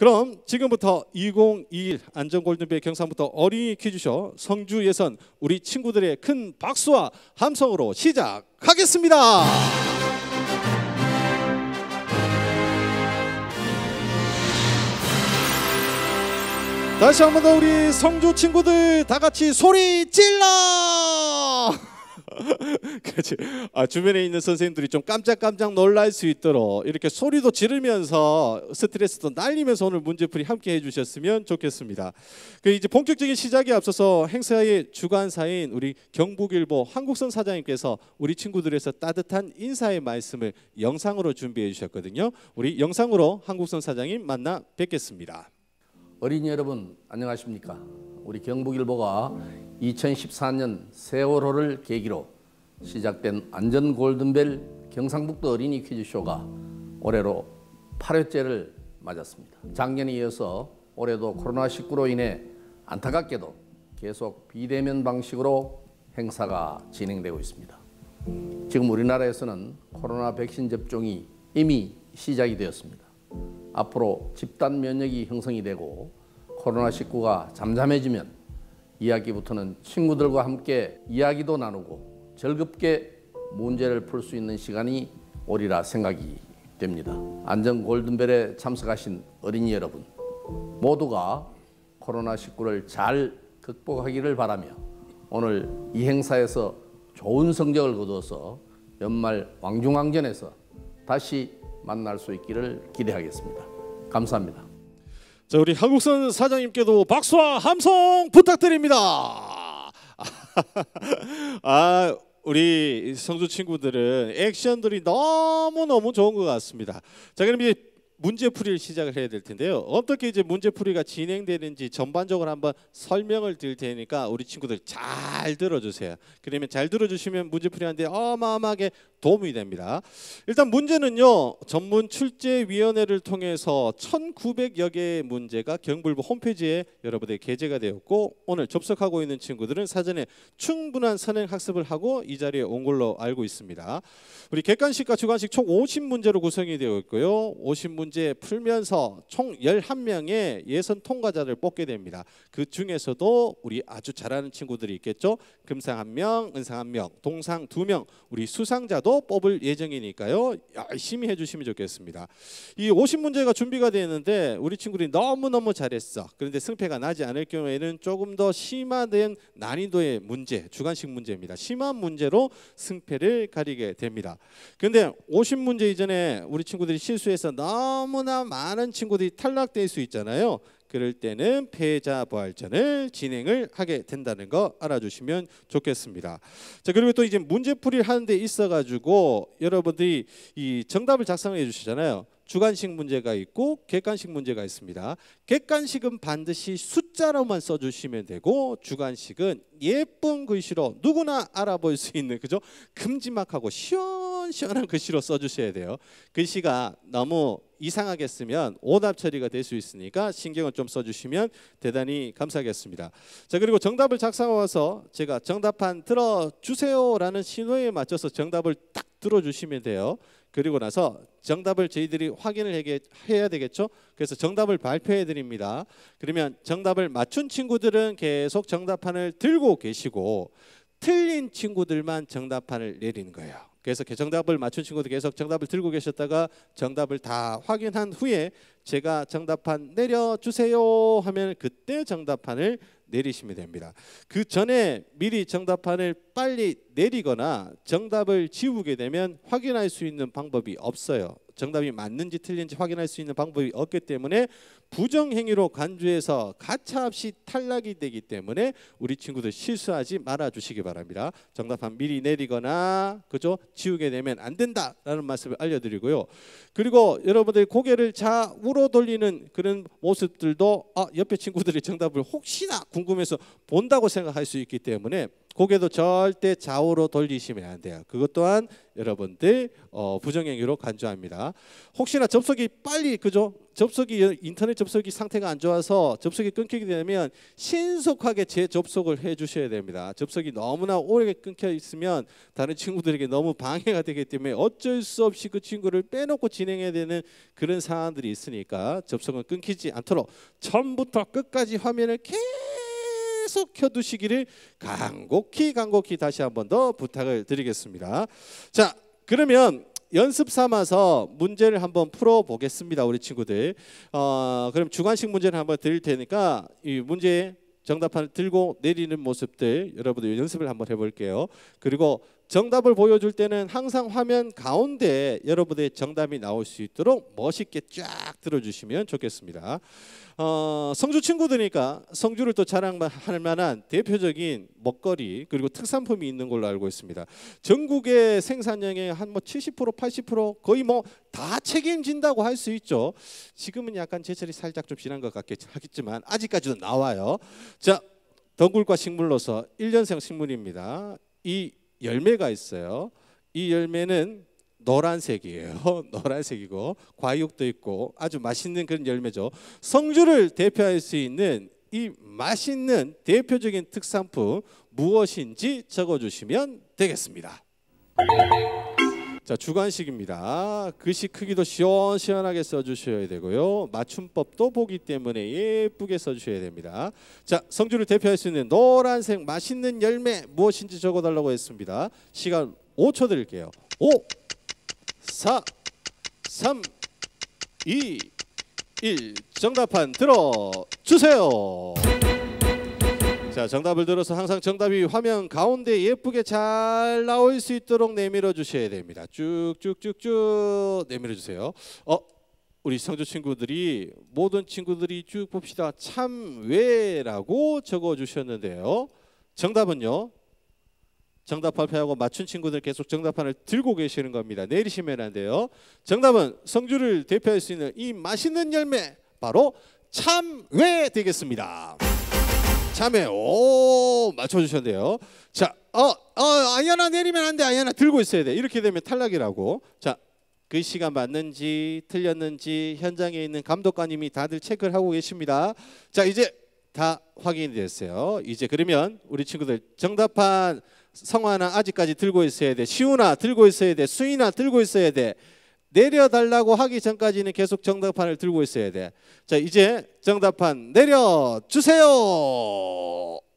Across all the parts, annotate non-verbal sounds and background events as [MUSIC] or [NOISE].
그럼 지금부터 2021 안전 골든벨 경상부터 어린이 퀴즈쇼 성주 예선 우리 친구들의 큰 박수와 함성으로 시작하겠습니다. 다시 한 번 더 우리 성주 친구들 다 같이 소리 질러! [LAUGHS] 그렇지. 아, 주변에 있는 선생님들이 좀 깜짝깜짝 놀랄 수 있도록 이렇게 소리도 지르면서 스트레스도 날리면서 오늘 문제풀이 함께 해주셨으면 좋겠습니다. 그 이제 본격적인 시작에 앞서서 행사의 주관사인 우리 경북일보 한국선 사장님께서 우리 친구들에서 따뜻한 인사의 말씀을 영상으로 준비해 주셨거든요. 우리 영상으로 한국선 사장님 만나 뵙겠습니다. 어린이 여러분 안녕하십니까? 우리 경북일보가 2014년 세월호를 계기로 시작된 안전 골든벨 경상북도 어린이 퀴즈쇼가 올해로 8회째를 맞았습니다. 작년에 이어서 올해도 코로나19로 인해 안타깝게도 계속 비대면 방식으로 행사가 진행되고 있습니다. 지금 우리나라에서는 코로나 백신 접종이 이미 시작이 되었습니다. 앞으로 집단 면역이 형성이 되고 코로나19가 잠잠해지면 이야기부터는 친구들과 함께 이야기도 나누고 즐겁게 문제를 풀 수 있는 시간이 오리라 생각이 됩니다. 안전 골든벨에 참석하신 어린이 여러분 모두가 코로나19를 잘 극복하기를 바라며 오늘 이 행사에서 좋은 성적을 거두어서 연말 왕중왕전에서 다시 만날 수 있기를 기대하겠습니다. 감사합니다. 자 우리 한국선 사장님께도 박수와 함성 부탁드립니다. [LAUGHS] 아 우리 성주 친구들은 액션들이 너무 너무 좋은 것 같습니다. 자 그럼 이제 문제풀이를 시작을 해야 될 텐데요. 어떻게 이제 문제풀이가 진행되는지 전반적으로 한번 설명을 드릴 테니까 우리 친구들 잘 들어주세요. 그러면 잘 들어주시면 문제풀이 하는데 어마어마하게 도움이 됩니다. 일단 문제는요. 전문 출제위원회를 통해서 1,900여 개의 문제가 경불부 홈페이지에 여러분들 게재가 되었고 오늘 접속하고 있는 친구들은 사전에 충분한 선행 학습을 하고 이 자리에 온 걸로 알고 있습니다. 우리 객관식과 주관식 총 50문제로 구성이 되어 있고요. 50문제 풀면서 총 11명의 예선 통과자를 뽑게 됩니다. 그 중에서도 우리 아주 잘하는 친구들이 있겠죠. 금상 1명, 은상 1명, 동상 2명, 우리 수상자도 분도 뽑을 예정이니까요. 열심히 해주시면 좋겠습니다. 이 50문제가 준비가 되는데 우리 친구들이 너무너무 잘했어. 그런데 승패가 나지 않을 경우에는 조금 더 심화된 난이도의 문제, 주관식 문제입니다. 심한 문제로 승패를 가리게 됩니다. 그런데 50문제 이전에 우리 친구들이 실수해서 너무나 많은 친구들이 탈락될 수 있잖아요. 그럴 때는 패자 부활전을 진행을 하게 된다는 거 알아주시면 좋겠습니다. 자 그리고 또 이제 문제풀이를 하는데 있어가지고 여러분들이 이 정답을 작성해 주시잖아요. 주관식 문제가 있고 객관식 문제가 있습니다. 객관식은 반드시 숫자로만 써주시면 되고 주관식은 예쁜 글씨로 누구나 알아볼 수 있는 그죠? 금지막하고 시원시원한 글씨로 써주셔야 돼요. 글씨가 너무 이상하게 쓰면 오답 처리가 될 수 있으니까 신경을 좀 써주시면 대단히 감사하겠습니다. 자 그리고 정답을 작성하와서 제가 정답판 들어주세요라는 신호에 맞춰서 정답을 딱 들어주시면 돼요. 그리고 나서 정답을 저희들이 확인을 해야 되겠죠. 그래서 정답을 발표해 드립니다. 그러면 정답을 맞춘 친구들은 계속 정답판을 들고 계시고 틀린 친구들만 정답판을 내리는 거예요. 그래서 그 정답을 맞춘 친구들 계속 정답을 들고 계셨다가 정답을 다 확인한 후에 제가 정답판 내려주세요 하면 그때 정답판을 내리시면 됩니다. 그 전에 미리 정답판을 빨리 내리거나 정답을 지우게 되면 확인할 수 있는 방법이 없어요. 정답이 맞는지 틀린지 확인할 수 있는 방법이 없기 때문에 부정 행위로 간주해서 가차없이 탈락이 되기 때문에 우리 친구들 실수하지 말아 주시기 바랍니다. 정답한 미리 내리거나 그죠? 지우게 되면 안 된다라는 말씀을 알려 드리고요. 그리고 여러분들 고개를 좌우로 돌리는 그런 모습들도 아, 옆에 친구들이 정답을 혹시나 궁금해서 본다고 생각할 수 있기 때문에 고개도 절대 좌우로 돌리시면 안 돼요. 그것 또한 여러분들 어, 부정행위로 간주합니다. 혹시나 접속이 빨리 그죠? 접속이 인터넷 접속이 상태가 안 좋아서 접속이 끊기게 되면 신속하게 재접속을 해주셔야 됩니다. 접속이 너무나 오래 끊겨 있으면 다른 친구들에게 너무 방해가 되기 때문에 어쩔 수 없이 그 친구를 빼놓고 진행해야 되는 그런 상황들이 있으니까 접속은 끊기지 않도록 처음부터 끝까지 화면을 계속 계속 켜두시기를 간곡히 간곡히 다시 한 번 더 부탁을 드리겠습니다. 자, 그러면 연습 삼아서 문제를 한번 풀어 보겠습니다, 우리 친구들. 어, 그럼 주관식 문제를 한번 드릴 테니까 이 문제 정답판을 들고 내리는 모습들 여러분들 연습을 한번 해볼게요. 그리고 정답을 보여줄 때는 항상 화면 가운데 여러분의 정답이 나올 수 있도록 멋있게 쫙 들어주시면 좋겠습니다. 어, 성주 친구들니까 성주를 또 자랑할 만한 대표적인 먹거리 그리고 특산품이 있는 걸로 알고 있습니다. 전국의 생산량의 한 뭐70% 80% 거의 뭐 다 책임진다고 할 수 있죠. 지금은 약간 제철이 살짝 좀 지난 것 같겠지만 아직까지도 나와요. 자, 덩굴과 식물로서 1년생 식물입니다. 이 열매가 있어요. 이 열매는 노란색이에요. [LAUGHS] 노란색이고 과육도 있고 아주 맛있는 그런 열매죠. 성주를 대표할 수 있는 이 맛있는 대표적인 특산품 무엇인지 적어주시면 되겠습니다. 자 주관식입니다. 글씨 크기도 시원시원하게 써주셔야 되고요. 맞춤법도 보기 때문에 예쁘게 써주셔야 됩니다. 자 성주를 대표할 수 있는 노란색 맛있는 열매 무엇인지 적어달라고 했습니다. 시간 5초 드릴게요. 5, 4, 3, 2, 1 정답판 들어주세요. 자 정답을 들어서 항상 정답이 화면 가운데 예쁘게 잘 나올 수 있도록 내밀어 주셔야 됩니다. 쭉쭉쭉쭉 내밀어 주세요. 어 우리 성조 친구들이 모든 친구들이 쭉 봅시다. 참 왜라고 적어 주셨는데요. 정답은요. 정답 발표하고 맞춘 친구들 계속 정답판을 들고 계시는 겁니다. 내리시면 안 돼요. 정답은 성주를 대표할 수 있는 이 맛있는 열매 바로 참외 되겠습니다. 자매 오맞춰주셨는요 자, 어, 어아이아 내리면 안 돼. 아이아 들고 있어야 돼. 이렇게 되면 탈락이라고. 자, 그 시간 맞는지 틀렸는지 현장에 있는 감독관님이 다들 체크를 하고 계십니다. 자, 이제 다 확인이 됐어요. 이제 그러면 우리 친구들 정답한 성화나 아직까지 들고 있어야 돼. 시우나 들고 있어야 돼. 수인아 들고 있어야 돼. 내려달라고 하기 전까지는 계속 정답판을 들고 있어야 돼. 자, 이제 정답판 내려주세요.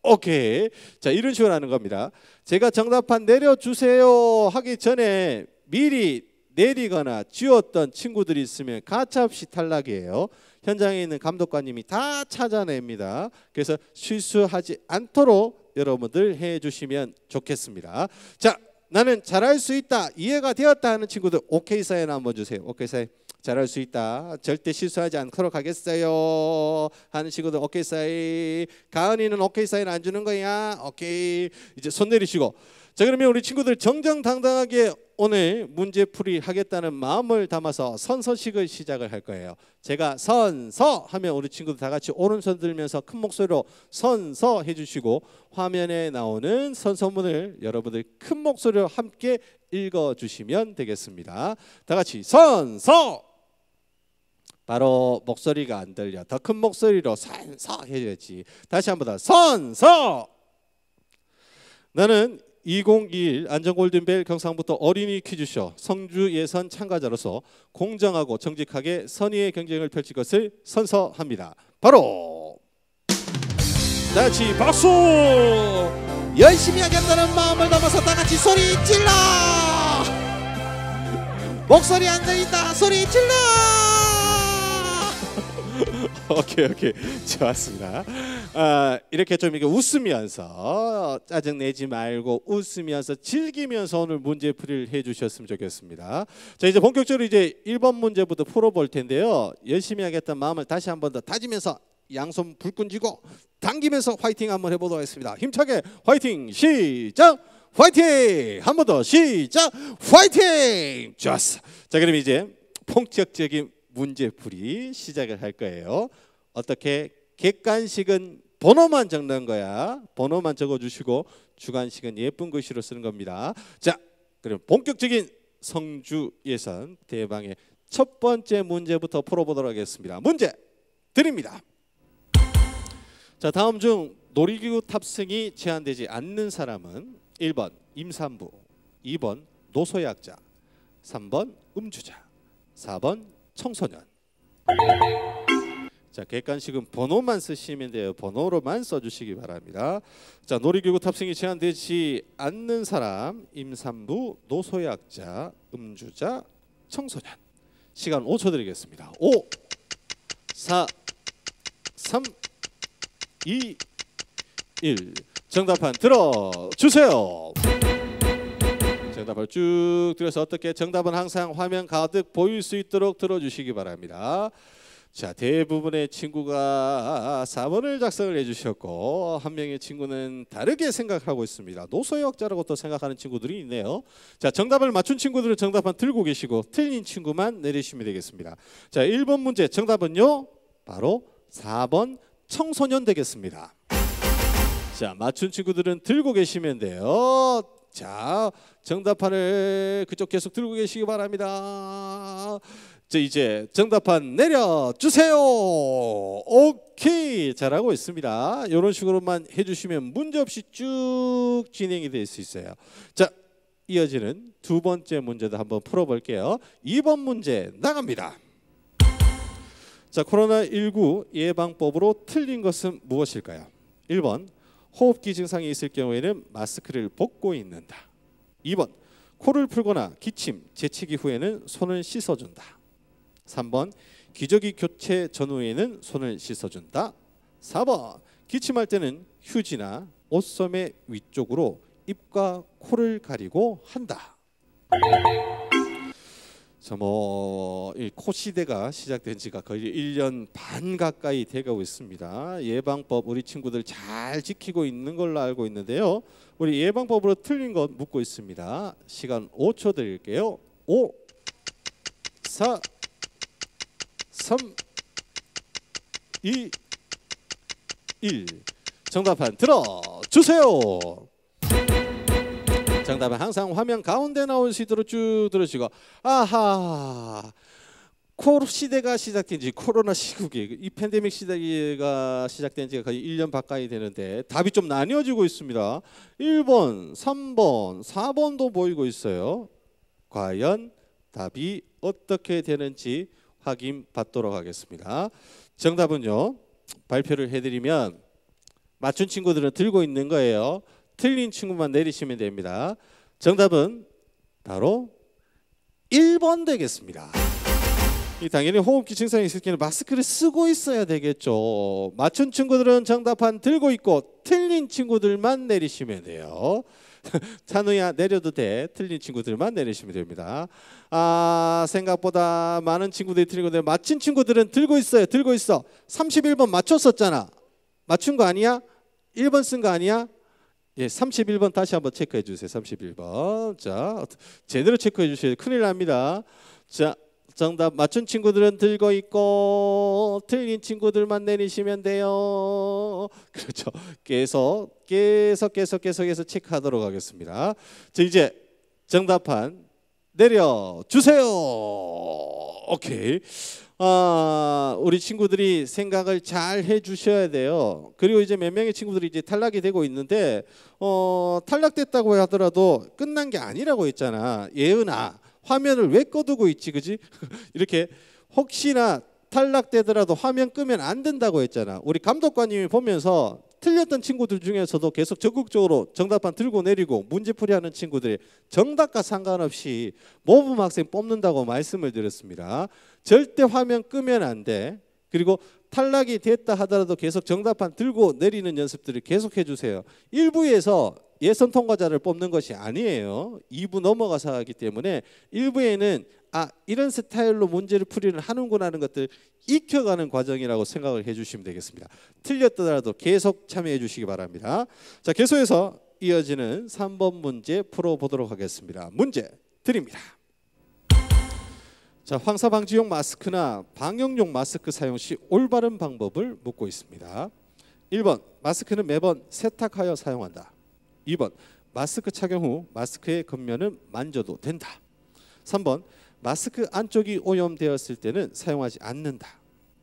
오케이. 자, 이런 식으로 하는 겁니다. 제가 정답판 내려주세요 하기 전에 미리 내리거나 지웠던 친구들이 있으면 가차없이 탈락이에요. 현장에 있는 감독관님이 다 찾아냅니다. 그래서 실수하지 않도록 여러분들 해 주시면 좋겠습니다. 자, 나는 잘할 수 있다. 이해가 되었다 하는 친구들 오케이 사인 한 번 주세요. 오케이 사인. 잘할 수 있다. 절대 실수하지 않도록 하겠어요. 하는 친구들 오케이 사인. 가은이는 오케이 사인 안 주는 거야. 오케이. 이제 손 내리시고 자 그러면 우리 친구들 정정당당하게 오늘 문제풀이 하겠다는 마음을 담아서 선서식을 시작을 할 거예요. 제가 선서 하면 우리 친구들 다 같이 오른손 들면서 큰 목소리로 선서 해주시고 화면에 나오는 선서문을 여러분들 큰 목소리로 함께 읽어주시면 되겠습니다. 다 같이 선서. 바로 목소리가 안 들려 더 큰 목소리로 선서 해줘야지. 다시 한번더 선서. 나는 2021 안전골든벨 경상부터 어린이 퀴즈쇼 성주 예선 참가자로서 공정하고 정직하게 선의의 경쟁을 펼칠 것을 선서합니다. 바로 다같이 박수! 열심히 하겠다는 마음을 담아서 다같이 소리 질러! 목소리 안 들린다 소리 질러! [LAUGHS] 오케이 오케이 좋았습니다. 아, 이렇게 좀 이렇게 웃으면서 짜증 내지 말고 웃으면서 즐기면서 오늘 문제 풀이를 해주셨으면 좋겠습니다. 자 이제 본격적으로 이제 1번 문제부터 풀어볼 텐데요. 열심히 하겠다는 마음을 다시 한 번 더 다지면서 양손 불끈 쥐고 당기면서 화이팅 한번 해보도록 하겠습니다. 힘차게 화이팅 시작. 화이팅! 한 번 더 시작! 화이팅! 좋았어. 자 그럼 이제 본격적인 문제풀이 시작을 할 거예요. 어떻게 객관식은 번호만 적는 거야. 번호만 적어주시고 주관식은 예쁜 글씨로 쓰는 겁니다. 자, 그럼 본격적인 성주 예선 대방의 첫 번째 문제부터 풀어보도록 하겠습니다. 문제 드립니다. 자, 다음 중 놀이기구 탑승이 제한되지 않는 사람은 1번 임산부, 2번 노소약자, 3번 음주자, 4번 청소년. 자, 객관식은 번호만 쓰시면 돼요. 번호로만 써주시기 바랍니다. 자, 놀이기구 탑승이 제한되지 않는 사람, 임산부, 노소약자, 음주자, 청소년. 시간 5초 드리겠습니다. 5, 4, 3, 2, 1. 정답판 들어주세요. 정답을 쭉 들여서 어떻게 정답은 항상 화면 가득 보일 수 있도록 들어주시기 바랍니다. 자 대부분의 친구가 4번을 작성을 해주셨고 한 명의 친구는 다르게 생각하고 있습니다. 노소역자라고 또 생각하는 친구들이 있네요. 자 정답을 맞춘 친구들은 정답만 들고 계시고 틀린 친구만 내리시면 되겠습니다. 자 1번 문제 정답은요 바로 4번 청소년 되겠습니다. 자 맞춘 친구들은 들고 계시면 돼요. 자, 정답판을 그쪽 계속 들고 계시기 바랍니다. 저 이제 정답판 내려주세요. 오케이. 잘하고 있습니다. 이런 식으로만 해주시면 문제없이 쭉 진행이 될 수 있어요. 자, 이어지는 두 번째 문제도 한번 풀어볼게요. 2번 문제 나갑니다. 자, 코로나19 예방법으로 틀린 것은 무엇일까요? 1번 호흡기 증상이 있을 경우에는 마스크를 벗고 있는다. 2번 코를 풀거나 기침, 재채기 후에는 손을 씻어준다. 3번 기저귀 교체 전후에는 손을 씻어준다. 4번 기침할 때는 휴지나 옷섬의 위쪽으로 입과 코를 가리고 한다. 뭐이 어, 코시대가 시작된 지가 거의 1년 반 가까이 돼가고 있습니다. 예방법 우리 친구들 잘 지키고 있는 걸로 알고 있는데요. 우리 예방법으로 틀린 것 묻고 있습니다. 시간 5초 드릴게요. 5 4 3 2 1 정답판 들어 주세요. 정답은 항상 화면 가운데 나온 시도로 쭉 들으시고 아하 코로 시대가 시작된 지 코로나 시국이 이 팬데믹 시대가 시작된 지가 거의 1년 가까이 되는데 답이 좀 나뉘어지고 있습니다. 1번, 3번, 4번도 보이고 있어요. 과연 답이 어떻게 되는지 확인 받도록 하겠습니다. 정답은요. 발표를 해드리면 맞춘 친구들은 들고 있는 거예요. 틀린 친구만 내리시면 됩니다. 정답은 바로 1번 되겠습니다. 당연히 호흡기 증상이 있을 경우 마스크를 쓰고 있어야 되겠죠. 맞춘 친구들은 정답판 들고 있고 틀린 친구들만 내리시면 돼요. [LAUGHS] 찬우야 내려도 돼. 틀린 친구들만 내리시면 됩니다. 아 생각보다 많은 친구들이 틀리고 맞힌 친구들은 들고 있어요. 들고 있어. 31번 맞췄었잖아. 맞춘 거 아니야? 1번 쓴 거 아니야? 예, 31번 다시 한번 체크해 주세요. 31번. 자, 제대로 체크해 주세요 큰일 납니다. 자, 정답 맞춘 친구들은 들고 있고 틀린 친구들만 내리시면 돼요. 그렇죠. 계속 계속 계속 계속해서 체크하도록 하겠습니다. 자, 이제 정답판 내려 주세요. 오케이. 어, 우리 친구들이 생각을 잘 해주셔야 돼요. 그리고 이제 몇 명의 친구들이 이제 탈락이 되고 있는데 어, 탈락됐다고 하더라도 끝난 게 아니라고 했잖아. 예은아 화면을 왜 꺼두고 있지, 그지? [LAUGHS] 이렇게 혹시나 탈락되더라도 화면 끄면 안 된다고 했잖아. 우리 감독관님이 보면서 틀렸던 친구들 중에서도 계속 적극적으로 정답판 들고 내리고 문제풀이하는 친구들이 정답과 상관없이 모범 학생 뽑는다고 말씀을 드렸습니다. 절대 화면 끄면 안 돼. 그리고 탈락이 됐다 하더라도 계속 정답판 들고 내리는 연습들을 계속 해주세요. 일부에서 예선 통과자를 뽑는 것이 아니에요. 2부 넘어가서 하기 때문에 1부에는 아 이런 스타일로 문제를 풀이를 하는구나 하는 것들 익혀가는 과정이라고 생각을 해주시면 되겠습니다. 틀렸더라도 계속 참여해 주시기 바랍니다. 자 계속해서 이어지는 3번 문제 풀어보도록 하겠습니다. 문제 드립니다. 자, 황사 방지용 마스크나 방역용 마스크 사용 시 올바른 방법을 묻고 있습니다. 1번. 마스크는 매번 세탁하여 사용한다. 2번 마스크 착용 후 마스크의 겉면은 만져도 된다. 3번 마스크 안쪽이 오염되었을 때는 사용하지 않는다.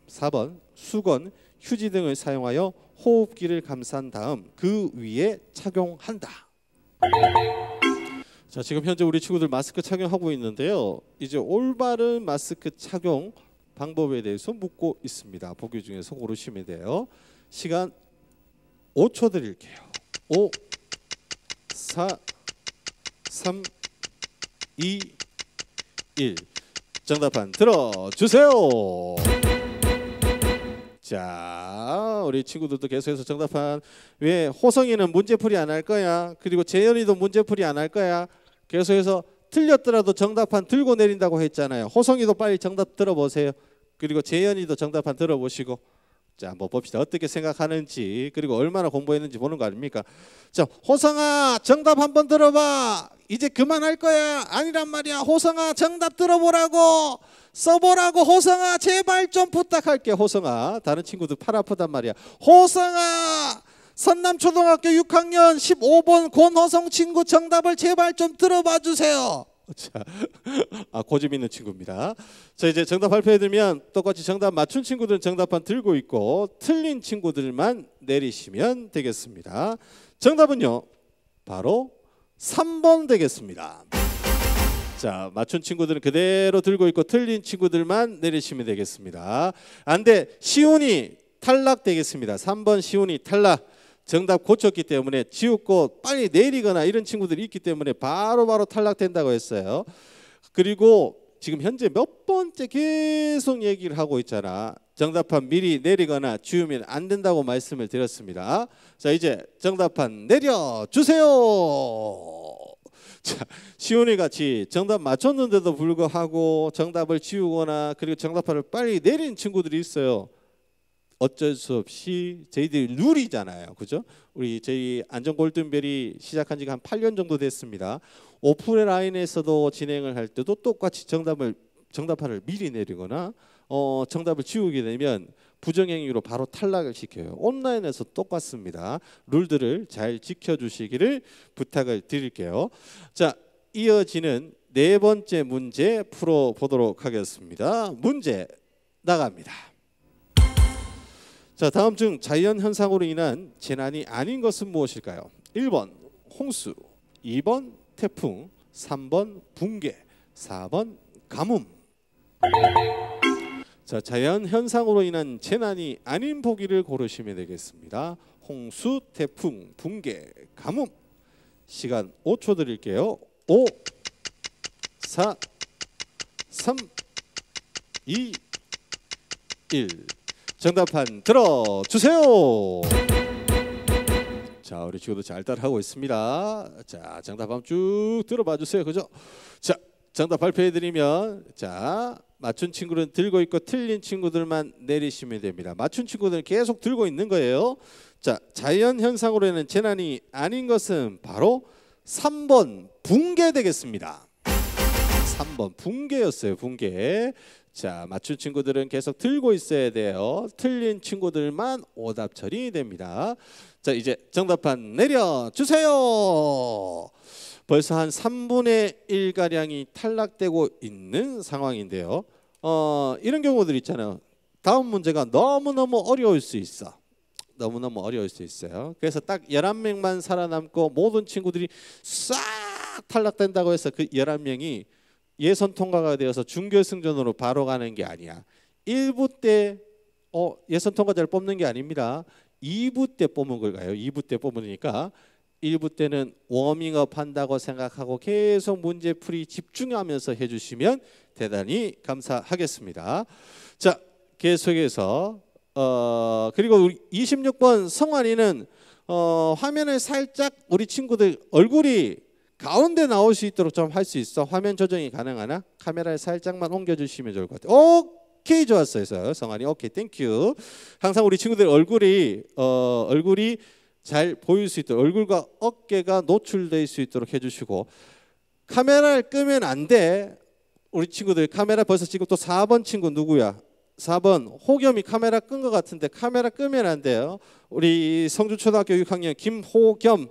4번 수건, 휴지 등을 사용하여 호흡기를 감싼 다음 그 위에 착용한다. 자, 지금 현재 우리 친구들 마스크 착용하고 있는데요. 이제 올바른 마스크 착용 방법에 대해서 묻고 있습니다. 보기 중에서 고르시면 돼요. 시간 5초 드릴게요. 5 4, 3, 2, 1. 정답판 들어주세요. 자, 우리 친구들도 계속해서 정답판. 왜 호성이는 문제풀이 안 할 거야. 그리고 재현이도 문제풀이 안 할 거야. 계속해서 틀렸더라도 정답판 들고 내린다고 했잖아요. 호성이도 빨리 정답 들어보세요. 그리고 재현이도 정답판 들어보시고. 자, 한번 봅시다. 어떻게 생각하는지 그리고 얼마나 공부했는지 보는 거 아닙니까? 자, 호성아 정답 한번 들어봐. 이제 그만할 거야. 아니란 말이야. 호성아 정답 들어보라고. 써보라고 호성아 제발 좀 부탁할게 호성아 다른 친구들 팔 아프단 말이야 호성아 선남초등학교 6학년 15번 권호성 친구 정답을 제발 좀 들어봐 주세요 자, [LAUGHS] 아, 고집 있는 친구입니다. 자, 이제 정답 발표해드리면 똑같이 정답 맞춘 친구들은 정답판 들고 있고 틀린 친구들만 내리시면 되겠습니다. 정답은요, 바로 3번 되겠습니다. 자, 맞춘 친구들은 그대로 들고 있고 틀린 친구들만 내리시면 되겠습니다. 안 돼, 시온이 탈락되겠습니다. 3번 시온이 탈락. 정답 고쳤기 때문에 지우고 빨리 내리거나 이런 친구들이 있기 때문에 바로바로 바로 탈락된다고 했어요. 그리고 지금 현재 몇 번째 계속 얘기를 하고 있잖아. 정답판 미리 내리거나 지우면 안 된다고 말씀을 드렸습니다. 자, 이제 정답판 내려 주세요. 자, 시온이 같이 정답 맞췄는데도 불구하고 정답을 지우거나 그리고 정답판을 빨리 내린 친구들이 있어요. 어쩔 수 없이 저희들이 룰이잖아요. 그죠? 우리 저희 안전 골든벨이 시작한 지가 한 8년 정도 됐습니다. 오프라인에서도 진행을 할 때도 똑같이 정답을 정답판을 미리 내리거나 어, 정답을 지우게 되면 부정행위로 바로 탈락을 시켜요. 온라인에서 똑같습니다. 룰들을 잘 지켜주시기를 부탁을 드릴게요. 자, 이어지는 네 번째 문제 풀어보도록 하겠습니다. 문제 나갑니다. 자, 다음 중 자연 현상으로 인한 재난이 아닌 것은 무엇일까요? 1번 홍수, 2번 태풍, 3번 붕괴, 4번 가뭄. 자, 자연 현상으로 인한 재난이 아닌 보기를 고르시면 되겠습니다. 홍수, 태풍, 붕괴, 가뭄. 시간 5초 드릴게요. 5 4 3 2 1 정답판 들어주세요. 자 우리 친구도 잘 따라하고 있습니다. 자 정답판 쭉 들어봐 주세요. 그죠? 자 정답 발표해드리면 자 맞춘 친구는 들고 있고 틀린 친구들만 내리시면 됩니다. 맞춘 친구들은 계속 들고 있는 거예요. 자 자연 현상으로는 재난이 아닌 것은 바로 3번 붕괴 되겠습니다. 3번 붕괴였어요. 붕괴. 자, 맞춘 친구들은 계속 들고 있어야 돼요. 틀린 친구들만 오답 처리 됩니다. 자, 이제 정답판 내려 주세요. 벌써 한 3분의 1 가량이 탈락되고 있는 상황인데요. 어, 이런 경우들 있잖아요. 다음 문제가 너무너무 어려울 수 있어. 너무너무 어려울 수 있어요. 그래서 딱 11명만 살아남고 모든 친구들이 싹 탈락된다고 해서 그 11명이 예선 통과가 되어서 중결승전으로 바로 가는 게 아니야. 1부 때 어, 예선 통과자를 뽑는 게 아닙니다. 2부 때 뽑는 걸까요? 2부 때 뽑으니까 1부 때는 워밍업 한다고 생각하고 계속 문제 풀이 집중하면서 해주시면 대단히 감사하겠습니다. 자, 계속해서 어, 그리고 26번 성환이는 어, 화면을 살짝 우리 친구들 얼굴이 가운데 나올 수 있도록 좀 할 수 있어. 화면 조정이 가능하나? 카메라를 살짝만 옮겨주시면 좋을 것 같아요. 오케이 좋았어요. 그어요 성환이 오케이 땡큐. 항상 우리 친구들 얼굴이 어, 얼굴이 잘 보일 수 있도록 얼굴과 어깨가 노출될 수 있도록 해주시고 카메라를 끄면 안 돼. 우리 친구들 카메라 벌써 지금 또 4번 친구 누구야? 4번 호겸이 카메라 끈 것 같은데 카메라 끄면 안 돼요. 우리 성주초등학교 6학년 김호겸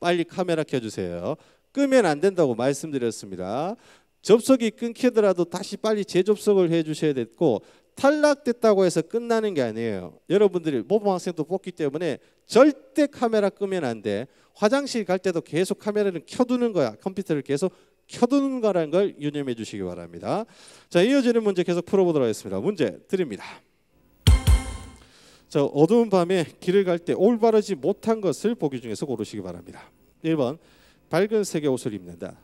빨리 카메라 켜주세요. 끄면 안 된다고 말씀드렸습니다. 접속이 끊기더라도 다시 빨리 재접속을 해주셔야 됐고 탈락됐다고 해서 끝나는 게 아니에요. 여러분들이 모범학생도 뽑기 때문에 절대 카메라 끄면 안 돼. 화장실 갈 때도 계속 카메라를 켜두는 거야. 컴퓨터를 계속 켜두는 거라는 걸 유념해 주시기 바랍니다. 자 이어지는 문제 계속 풀어보도록 하겠습니다. 문제 드립니다. 자 어두운 밤에 길을 갈 때 올바르지 못한 것을 보기 중에서 고르시기 바랍니다. 1번 밝은 색의 옷을 입는다.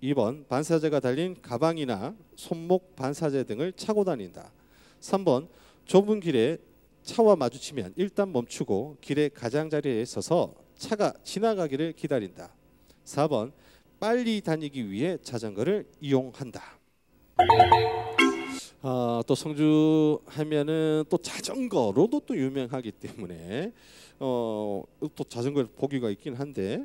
2번 반사제가 달린 가방이나 손목 반사제 등을 차고 다닌다. 3번 좁은 길에 차와 마주치면 일단 멈추고 길의 가장자리에 서서 차가 지나가기를 기다린다. 4번 빨리 다니기 위해 자전거를 이용한다. 어, 또 성주 하면은 또 자전거로도 또 유명하기 때문에 어, 또 자전거 보기가 있긴 한데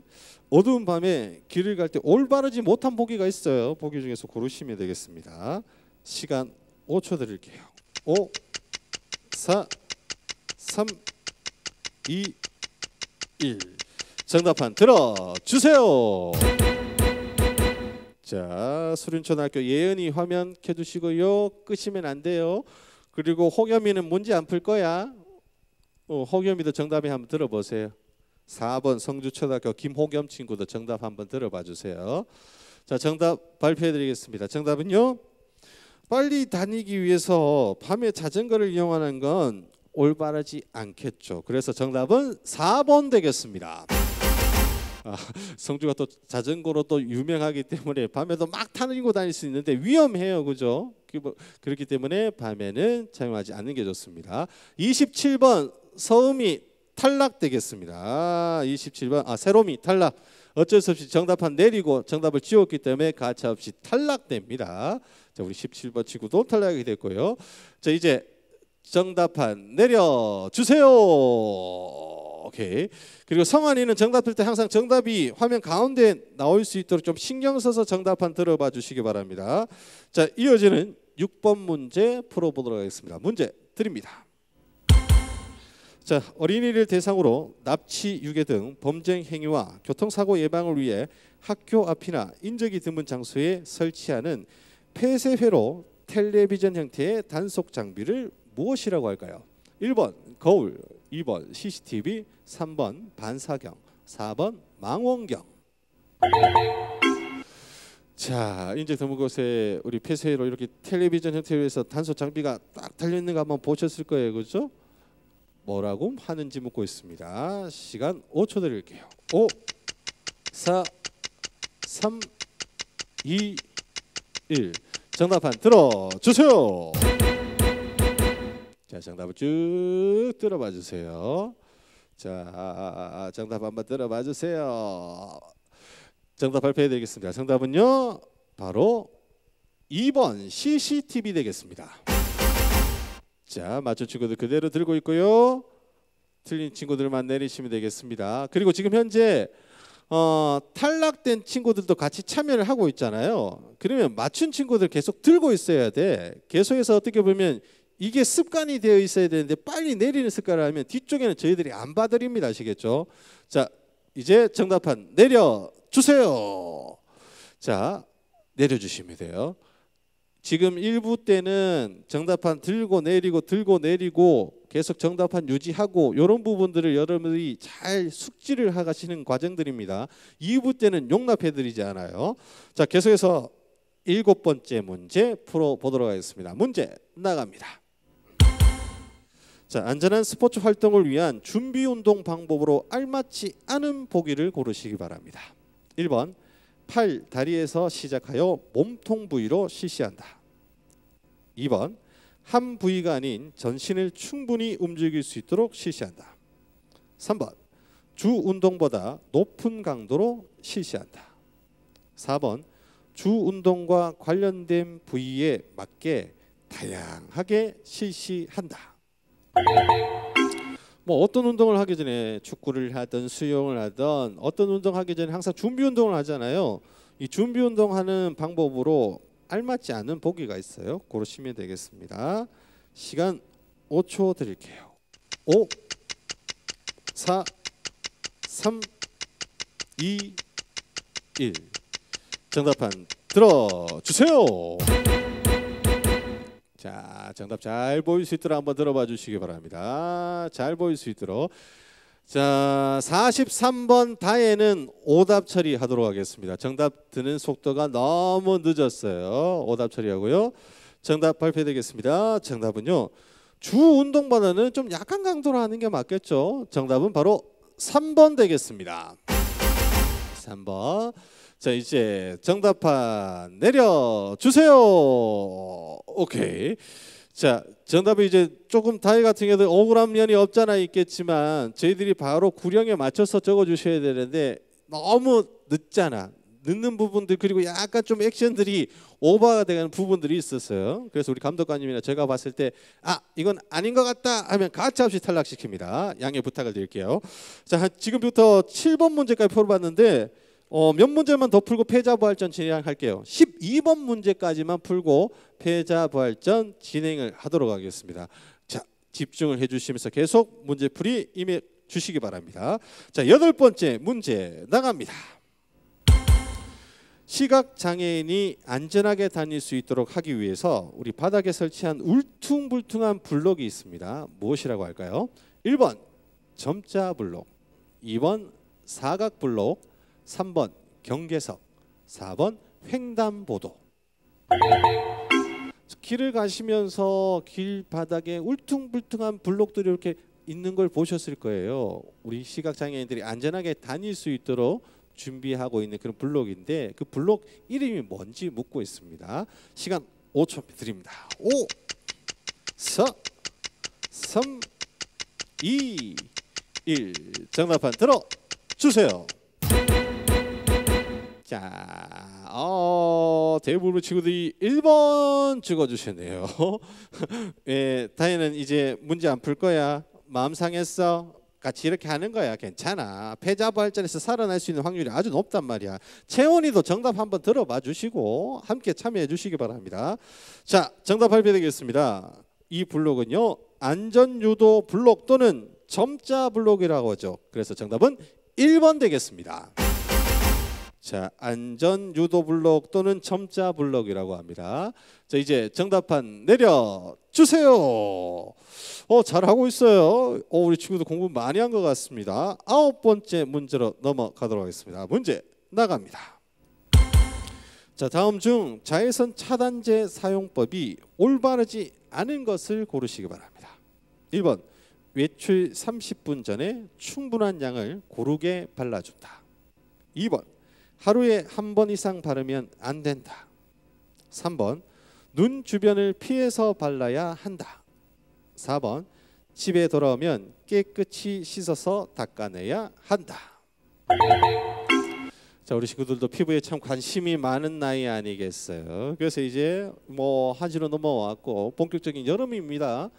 어두운 밤에 길을 갈 때 올바르지 못한 보기가 있어요. 보기 중에서 고르시면 되겠습니다. 시간 5초 드릴게요. 5, 4, 3, 2, 1. 정답판 들어주세요. 자, 수륜초등학교 예은이 화면 켜주시고요. 끄시면 안 돼요. 그리고 홍여미는 문제 안풀 거야. 어, 홍여미도 정답에 한번 들어보세요. 4번 성주초등학교 김홍겸 친구도 정답 한번 들어봐 주세요. 자, 정답 발표해 드리겠습니다. 정답은요. 빨리 다니기 위해서 밤에 자전거를 이용하는 건 올바르지 않겠죠. 그래서 정답은 4번 되겠습니다. 아, [LAUGHS] 성주가 또 자전거로 또 유명하기 때문에 밤에도 막 타는고 다닐 수 있는데 위험해요, 그죠? 그 뭐, 그렇기 때문에 밤에는 사용하지 않는 게 좋습니다. 27번 서음이 탈락되겠습니다. 27번 아 세롬이 탈락. 어쩔 수 없이 정답한 내리고 정답을 지웠기 때문에 가차없이 탈락됩니다. 자, 우리 17번 친구도 탈락이 됐고요. 자, 이제 정답판 내려 주세요. 오케이. 그리고 성환이는 정답 들때 항상 정답이 화면 가운데 나올 수 있도록 좀 신경 써서 정답한 들어봐 주시기 바랍니다. 자, 이어지는 6번 문제 풀어보도록 하겠습니다. 문제 드립니다. 자, 어린이를 대상으로 납치, 유괴 등 범죄 행위와 교통사고 예방을 위해 학교 앞이나 인적이 드문 장소에 설치하는 폐쇄회로 텔레비전 형태의 단속 장비를 무엇이라고 할까요? 1번 거울, 2번 CCTV, 3번 반사경, 4번 망원경. 자, 이제 드문 곳에 우리 폐쇄로 이렇게 텔레비전 형태로 해서 단소 장비가 딱 달려 있는 거 한번 보셨을 거예요. 그죠? 뭐라고 하는지 묻고 있습니다. 시간 5초 드릴게요. 5 4 3 2 1 정답판 들어 주세요. 자, 정답을 쭉 들어봐 주세요. 자, 아, 아, 아, 정답 한번 들어봐 주세요. 정답 발표해 드리겠습니다. 정답은요. 바로 2번 CCTV 되겠습니다. 자, 맞춘 친구들 그대로 들고 있고요. 틀린 친구들만 내리시면 되겠습니다. 그리고 지금 현재 어, 탈락된 친구들도 같이 참여를 하고 있잖아요. 그러면 맞춘 친구들 계속 들고 있어야 돼. 계속해서 어떻게 보면 이게 습관이 되어 있어야 되는데 빨리 내리는 습관을 하면 뒤쪽에는 저희들이 안받아들입니다 아시겠죠? 자, 이제 정답판 내려 주세요. 자, 내려 주시면 돼요. 지금 1부 때는 정답판 들고 내리고 들고 내리고 계속 정답판 유지하고 이런 부분들을 여러분들이 잘 숙지를 하시는 과정들입니다. 2부 때는 용납해 드리지 않아요. 자, 계속해서 일곱 번째 문제 풀어 보도록 하겠습니다. 문제 나갑니다. 자, 안전한 스포츠 활동을 위한 준비 운동 방법으로 알맞지 않은 보기를 고르시기 바랍니다. 1번 팔, 다리에서 시작하여 몸통 부위로 실시한다. 2번 한 부위가 아닌 전신을 충분히 움직일 수 있도록 실시한다. 3번 주 운동보다 높은 강도로 실시한다. 4번 주 운동과 관련된 부위에 맞게 다양하게 실시한다. 뭐 어떤 운동을 하기 전에 축구를 하든 수영을 하든 어떤 운동 하기 전에 항상 준비 운동을 하잖아요. 이 준비 운동하는 방법으로 알맞지 않은 보기가 있어요. 고르시면 되겠습니다. 시간 5초 드릴게요. 5 4 3 2 1 정답판 들어주세요. 자, 정답 잘 보일 수 있도록 한번 들어봐 주시기 바랍니다. 잘 보일 수 있도록. 자, 43번 다에는 오답 처리하도록 하겠습니다. 정답 드는 속도가 너무 늦었어요. 오답 처리하고요. 정답 발표되겠습니다. 정답은요. 주운동반다는좀 약한 강도로 하는 게 맞겠죠. 정답은 바로 3번 되겠습니다. 3번. 자 이제 정답판 내려주세요. 오케이. 네. 자 정답이 이제 조금 다이 같은 경우도 억울한 면이 없잖아 있겠지만 저희들이 바로 구령에 맞춰서 적어주셔야 되는데 너무 늦잖아. 늦는 부분들 그리고 약간 좀 액션들이 오버가 되는 부분들이 있었어요. 그래서 우리 감독관님이나 제가 봤을 때 아 이건 아닌 것 같다 하면 가차없이 탈락시킵니다. 양해 부탁을 드릴게요. 자 지금부터 7번 문제까지 풀어봤는데 어, 몇 문제만 더 풀고 패자부활전 진행할게요. 12번 문제까지만 풀고 패자부활전 진행을 하도록 하겠습니다. 자, 집중을 해주시면서 계속 문제풀이 임해 주시기 바랍니다. 자, 여덟 번째 문제 나갑니다. 시각장애인이 안전하게 다닐 수 있도록 하기 위해서 우리 바닥에 설치한 울퉁불퉁한 블록이 있습니다. 무엇이라고 할까요? 1번 점자 블록, 2번 사각 블록, 3번 경계석, 4번 횡단보도. 길을 가시면서 길 바닥에 울퉁불퉁한 블록들이 이렇게 있는 걸 보셨을 거예요. 우리 시각 장애인들이 안전하게 다닐 수 있도록 준비하고 있는 그런 블록인데 그 블록 이름이 뭔지 묻고 있습니다. 시간 5초 드립니다. 5 4 3 2 1 정답판 들어 주세요. 자, 어, 대부분 친구들이 1번 찍어주셨네요. [LAUGHS] 예, 다혜는 이제 문제 안 풀 거야. 마음 상했어. 같이 이렇게 하는 거야. 괜찮아. 패자 부활전에서 살아날 수 있는 확률이 아주 높단 말이야. 채원이도 정답 한번 들어봐 주시고 함께 참여해 주시기 바랍니다. 자, 정답 발표되겠습니다. 이 블록은요. 안전유도 블록 또는 점자 블록이라고 하죠. 그래서 정답은 1번 되겠습니다. 자, 안전 유도 블록 또는 점자 블록이라고 합니다. 자, 이제 정답판 내려 주세요. 어, 잘하고 있어요. 어, 우리 친구도 공부 많이 한 것 같습니다. 아홉 번째 문제로 넘어가도록 하겠습니다. 문제 나갑니다. 자, 다음 중 자외선 차단제 사용법이 올바르지 않은 것을 고르시기 바랍니다. 1번 외출 30분 전에 충분한 양을 고르게 발라준다. 2번 하루에 한 번 이상 바르면 안 된다. 3번 눈 주변을 피해서 발라야 한다. 4번 집에 돌아오면 깨끗이 씻어서 닦아내야 한다. 자, 우리 식구들도 피부에 참 관심이 많은 나이 아니겠어요. 그래서 이제 뭐 한시로 넘어왔고 본격적인 여름입니다.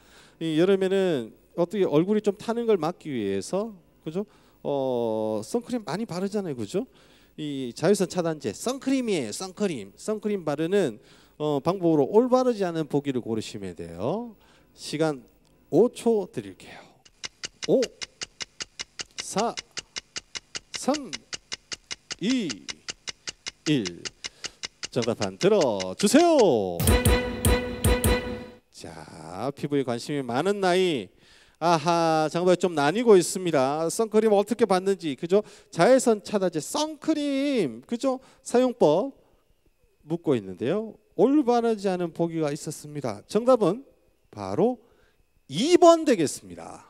이 여름에는 어떻게 얼굴이 좀 타는 걸 막기 위해서 그죠? 어, 선크림 많이 바르잖아요. 그죠? 이 자외선 차단제 선크림이에요. 선크림. 선크림 바르는 어, 방법으로 올바르지 않은 보기를 고르시면 돼요. 시간 5초 드릴게요. 5 4 3 2 1 정답판 들어주세요. 자, 피부에 관심이 많은 나이 아하 정말 좀 나뉘고 있습니다. 선크림 어떻게 받는지 그죠? 자외선 차단제 선크림 그죠? 사용법 묻고 있는데요. 올바르지 않은 보기가 있었습니다. 정답은 바로 2번 되겠습니다.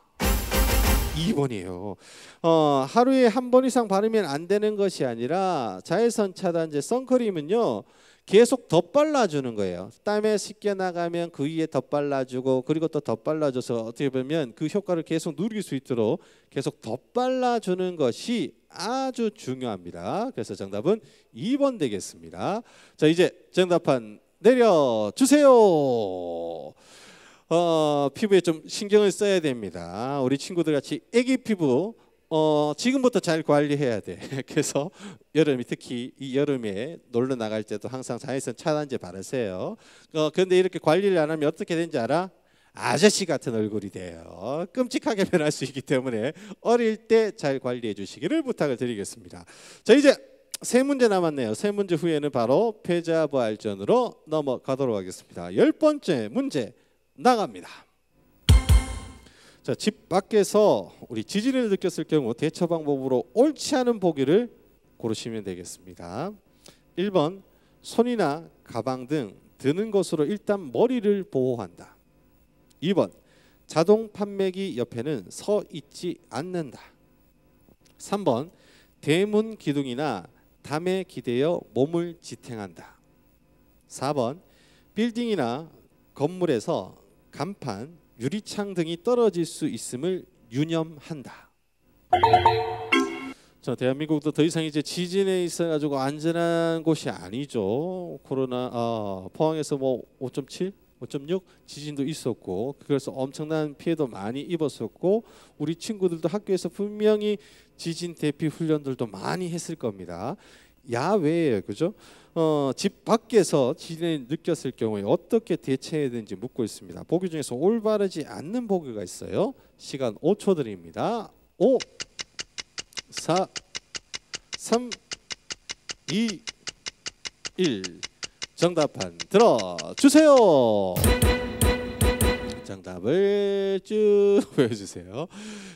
2번이에요. 어, 하루에 한 번 이상 바르면 안 되는 것이 아니라 자외선 차단제 선크림은요. 계속 덧발라주는 거예요. 땀에 씻겨 나가면 그 위에 덧발라주고 그리고 또 덧발라줘서 어떻게 보면 그 효과를 계속 누릴 수 있도록 계속 덧발라주는 것이 아주 중요합니다. 그래서 정답은 2번 되겠습니다. 자 이제 정답판 내려주세요. 어, 피부에 좀 신경을 써야 됩니다. 우리 친구들 같이 애기 피부 어, 지금부터 잘 관리해야 돼. [LAUGHS] 그래서 여름이 특히 이 여름에 놀러 나갈 때도 항상 자외선 차단제 바르세요. 어, 근데 이렇게 관리를 안 하면 어떻게 되는지 알아? 아저씨 같은 얼굴이 돼요. 끔찍하게 [LAUGHS] 변할 수 있기 때문에 어릴 때 잘 관리해 주시기를 부탁을 드리겠습니다. 자, 이제 세 문제 남았네요. 세 문제 후에는 바로 패자부활전으로 넘어가도록 하겠습니다. 열 번째 문제 나갑니다. 자, 집 밖에서 우리 지진을 느꼈을 경우 대처 방법으로 옳지 않은 보기를 고르시면 되겠습니다. 1번 손이나 가방 등 드는 것으로 일단 머리를 보호한다. 2번 자동 판매기 옆에는 서 있지 않는다. 3번 대문 기둥이나 담에 기대어 몸을 지탱한다. 4번 빌딩이나 건물에서 간판, 유리창 등이 떨어질 수 있음을 유념한다. 자, 대한민국도 더 이상 이제 지진에 있어 가지고 안전한 곳이 아니죠. 코로나 아, 포항에서 뭐 5.7, 5.6 지진도 있었고 그래서 엄청난 피해도 많이 입었었고 우리 친구들도 학교에서 분명히 지진 대피 훈련들도 많이 했을 겁니다. 야외에 그죠? 어, 집 밖에서 지진을 느꼈을 경우에 어떻게 대처해야 되는지 묻고 있습니다. 보기 중에서 올바르지 않는 보기가 있어요. 시간 5초 드립니다. 5 4 3 2 1 정답판 들어 주세요. 정답을 쭉 [LAUGHS] 보여주세요.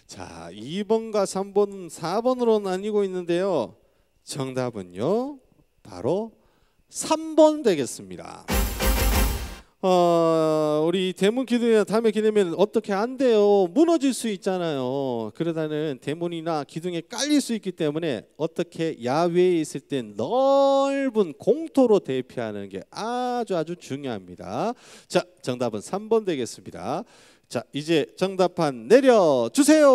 자, 2번과 3번, 4번으로 나뉘고 있는데요. 정답은요. 바로 3번 되겠습니다. 어, 우리 대문 기둥이나 담의 기둥면 어떻게 안 돼요? 무너질 수 있잖아요. 그러다는 대문이나 기둥에 깔릴 수 있기 때문에 어떻게 야외에 있을 땐 넓은 공터로 대피하는 게 아주 아주 중요합니다. 자, 정답은 3번 되겠습니다. 자, 이제 정답판 내려 주세요.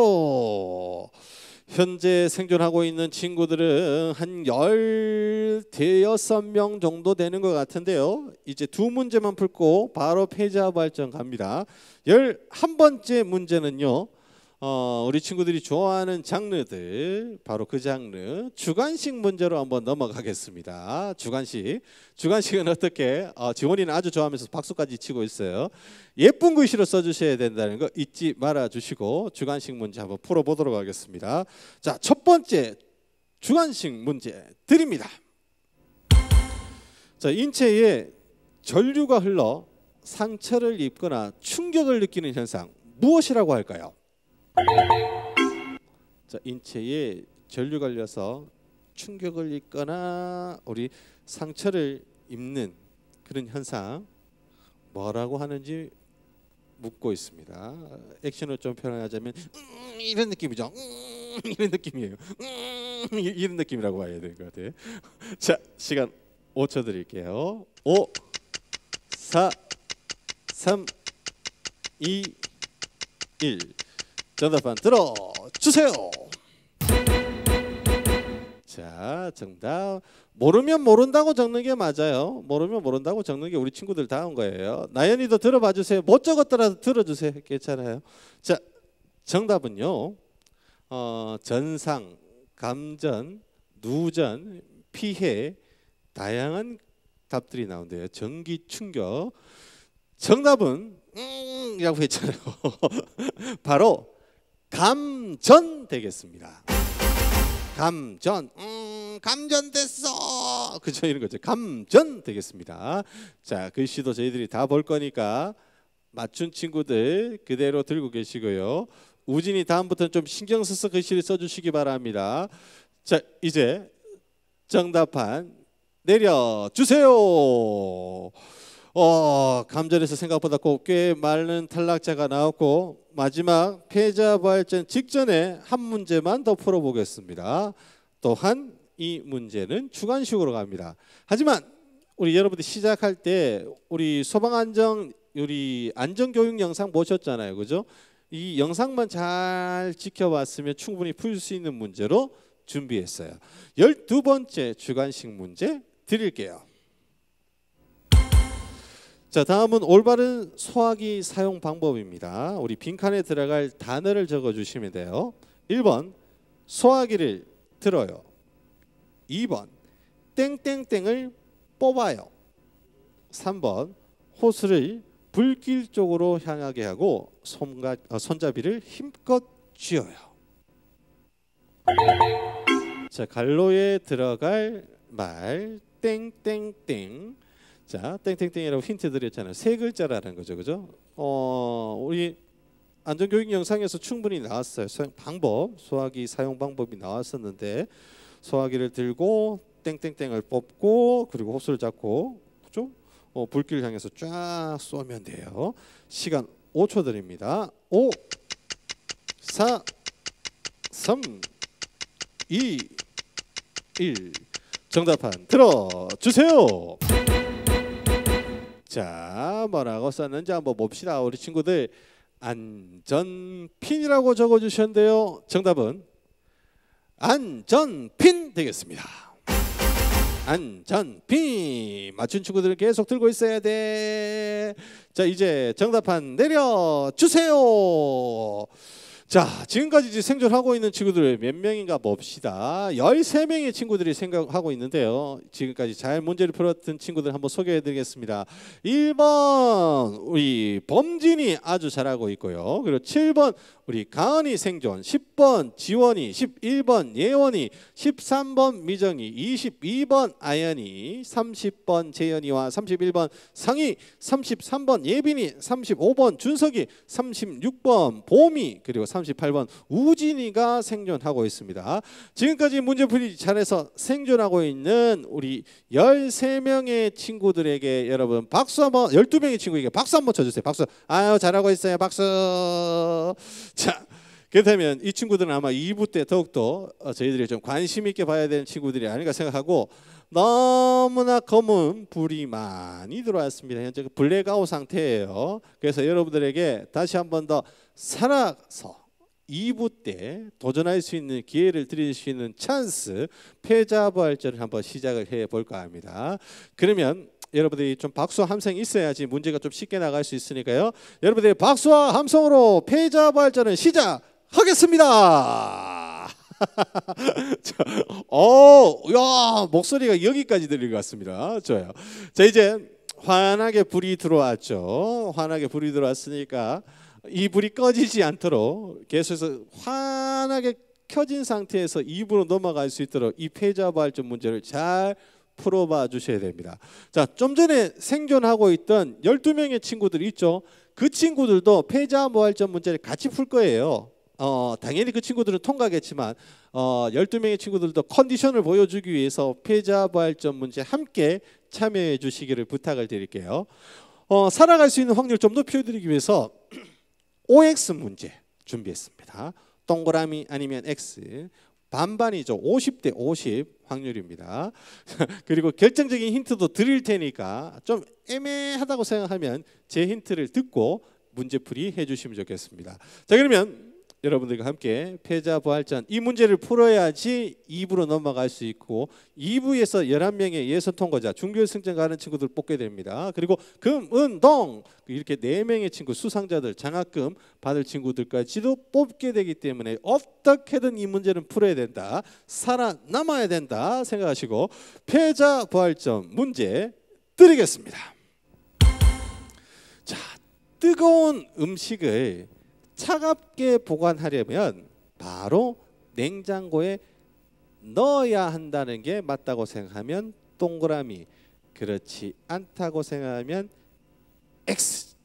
현재 생존하고 있는 친구들은 한 열 대여섯 명 정도 되는 것 같은데요. 이제 두 문제만 풀고 바로 패자 발전 갑니다. 열 한 번째 문제는요. 어, 우리 친구들이 좋아하는 장르들 바로 그 장르 주관식 문제로 한번 넘어가겠습니다. 주관식 주관식은 어떻게 어, 지원이는 아주 좋아하면서 박수까지 치고 있어요. 예쁜 글씨로 써주셔야 된다는 거 잊지 말아 주시고 주관식 문제 한번 풀어보도록 하겠습니다. 자 첫 번째 주관식 문제 드립니다. 자 인체에 전류가 흘러 상처를 입거나 충격을 느끼는 현상 무엇이라고 할까요? 자, 인체에 전류 가 갈려서 충격을 입거나 우리 상처를 입는 그런 현상 뭐라고 하는지 묻고 있습니다. 액션으좀 표현하자면 음, 이런 느낌이죠. 음, 이런 느낌이에요. 음, 이런 느낌이라고 봐야 될 것 같아요. 자, 시간 5초 드릴게요. 5 4 3 2 1 정답판 들어주세요. 자, 정답. 모르면 모른다고 적는 게 맞아요. 모르면 모른다고 적는 게 우리 친구들 다한 거예요. 나연이도 들어봐 주세요. 못 적었더라도 들어주세요. 괜찮아요. 자, 정답은요. 어, 전상, 감전, 누전, 피해, 다양한 답들이 나온대요. 전기 충격. 정답은 음라고 음, 했잖아요. [LAUGHS] 바로 감전 되겠습니다. 감전. 음, 감전됐어. 그죠 이런 거죠. 감전 되겠습니다. 자, 글씨도 저희들이 다 볼 거니까 맞춘 친구들 그대로 들고 계시고요. 우진이 다음부터는 좀 신경 써서 글씨를 써 주시기 바랍니다. 자, 이제 정답판 내려 주세요. 어, 감전에서 생각보다 꽤 많은 탈락자가 나왔고 마지막 패자 발전 직전에 한 문제만 더 풀어보겠습니다. 또한 이 문제는 주관식으로 갑니다. 하지만 우리 여러분들 시작할 때 우리 소방 안정 우리 안전 교육 영상 보셨잖아요, 그죠? 이 영상만 잘 지켜봤으면 충분히 풀 수 있는 문제로 준비했어요. 열두 번째 주관식 문제 드릴게요. 자 다음은 올바른 소화기 사용 방법입니다. 우리 빈칸에 들어갈 단어를 적어주시면 돼요. 1번 소화기를 들어요. 2번 땡땡땡을 뽑아요. 3번 호스를 불길 쪽으로 향하게 하고 손가, 어, 손잡이를 힘껏 쥐어요. 자, 갈로에 들어갈 말 땡땡땡 자 땡땡땡이라고 힌트 드렸잖아요. 세 글자라는 거죠, 그죠? 어 우리 안전교육 영상에서 충분히 나왔어요. 사용 방법 소화기 사용 방법이 나왔었는데 소화기를 들고 땡땡땡을 뽑고 그리고 호수를 잡고 그죠? 어, 불길 향해서 쫙 쏘면 돼요. 시간 5초 드립니다. 5, 4, 3, 2, 1. 정답판 들어주세요. 자 뭐라고 썼는지 한번 봅시다 우리 친구들 안전핀이라고 적어주셨는데요 정답은 안전핀 되겠습니다 안전핀 맞춘 친구들은 계속 들고 있어야 돼 자 이제 정답판 내려주세요 자, 지금까지 이제 생존하고 있는 친구들 몇 명인가 봅시다. 13명의 친구들이 생각하고 있는데요. 지금까지 잘 문제를 풀었던 친구들 한번 소개해 드리겠습니다. 1번 우리 범진이 아주 잘하고 있고요. 그리고 7번 우리 가은이 생존, 10번 지원이, 11번 예원이, 13번 미정이, 22번 아연이, 30번 재연이와 31번 상희, 33번 예빈이, 35번 준석이, 36번 봄이, 그리고 3 38번 우진이가 생존하고 있습니다. 지금까지 문제풀이 잘해서 생존하고 있는 우리 13명의 친구들에게 여러분 박수 한번 12명의 친구에게 박수 한번 쳐주세요. 박수. 아유 잘하고 있어요. 박수. 자. 그렇다면 이 친구들은 아마 2부 때 더욱더 어, 저희들이 좀 관심 있게 봐야 되는 친구들이 아닌가 생각하고 너무나 검은 불이 많이 들어왔습니다. 현재 그 블랙아웃 상태예요. 그래서 여러분들에게 다시 한번더 살아서 2부 때 도전할 수 있는 기회를 드릴 수 있는 찬스 패자부활전을 한번 시작을 해볼까 합니다. 그러면 여러분들이 좀 박수와 함성 있어야지 문제가 좀 쉽게 나갈 수 있으니까요. 여러분들 박수와 함성으로 패자부활전을 시작하겠습니다. [LAUGHS] 어, 야, 목소리가 여기까지 들릴 것 같습니다. 좋아요. 자, 이제 환하게 불이 들어왔죠. 환하게 불이 들어왔으니까 이 불이 꺼지지 않도록 계속해서 환하게 켜진 상태에서 2부로 넘어갈 수 있도록 이폐자발전 문제를 잘 풀어봐 주셔야 됩니다. 자, 좀 전에 생존하고 있던 12명의 친구들 있죠. 그 친구들도 패자부활 문제를 같이 풀 거예요. 어, 당연히 그 친구들은 통과겠지만 어, 12명의 친구들도 컨디션을 보여주기 위해서 패자부활 문제 함께 참여해 주시기를 부탁을 드릴게요. 어, 살아갈 수 있는 확률 좀 높여드리기 위해서 OX 문제 준비했습니다. 동그라미 아니면 X 반반이죠. 50대 50 확률입니다. [LAUGHS] 그리고 결정적인 힌트도 드릴 테니까 좀 애매하다고 생각하면 제 힌트를 듣고 문제풀이 해주시면 좋겠습니다. 자 그러면 여러분들과 함께 패자 부활전 이 문제를 풀어야지 2부로 넘어갈 수 있고 2부에서 11명의 예선 통과자 중교 승전 가는 친구들 뽑게 됩니다. 그리고 금, 은, 동 이렇게 4명의 친구 수상자들 장학금 받을 친구들까지도 뽑게 되기 때문에 어떻게든 이 문제는 풀어야 된다. 살아남아야 된다 생각하시고 패자 부활전 문제 드리겠습니다. 자, 뜨거운 음식을 차갑게 보관하려면 바로 냉장고에 넣어야 한다는 게 맞다고 생각하면 동그라미 그렇지 않다고 생각하면 X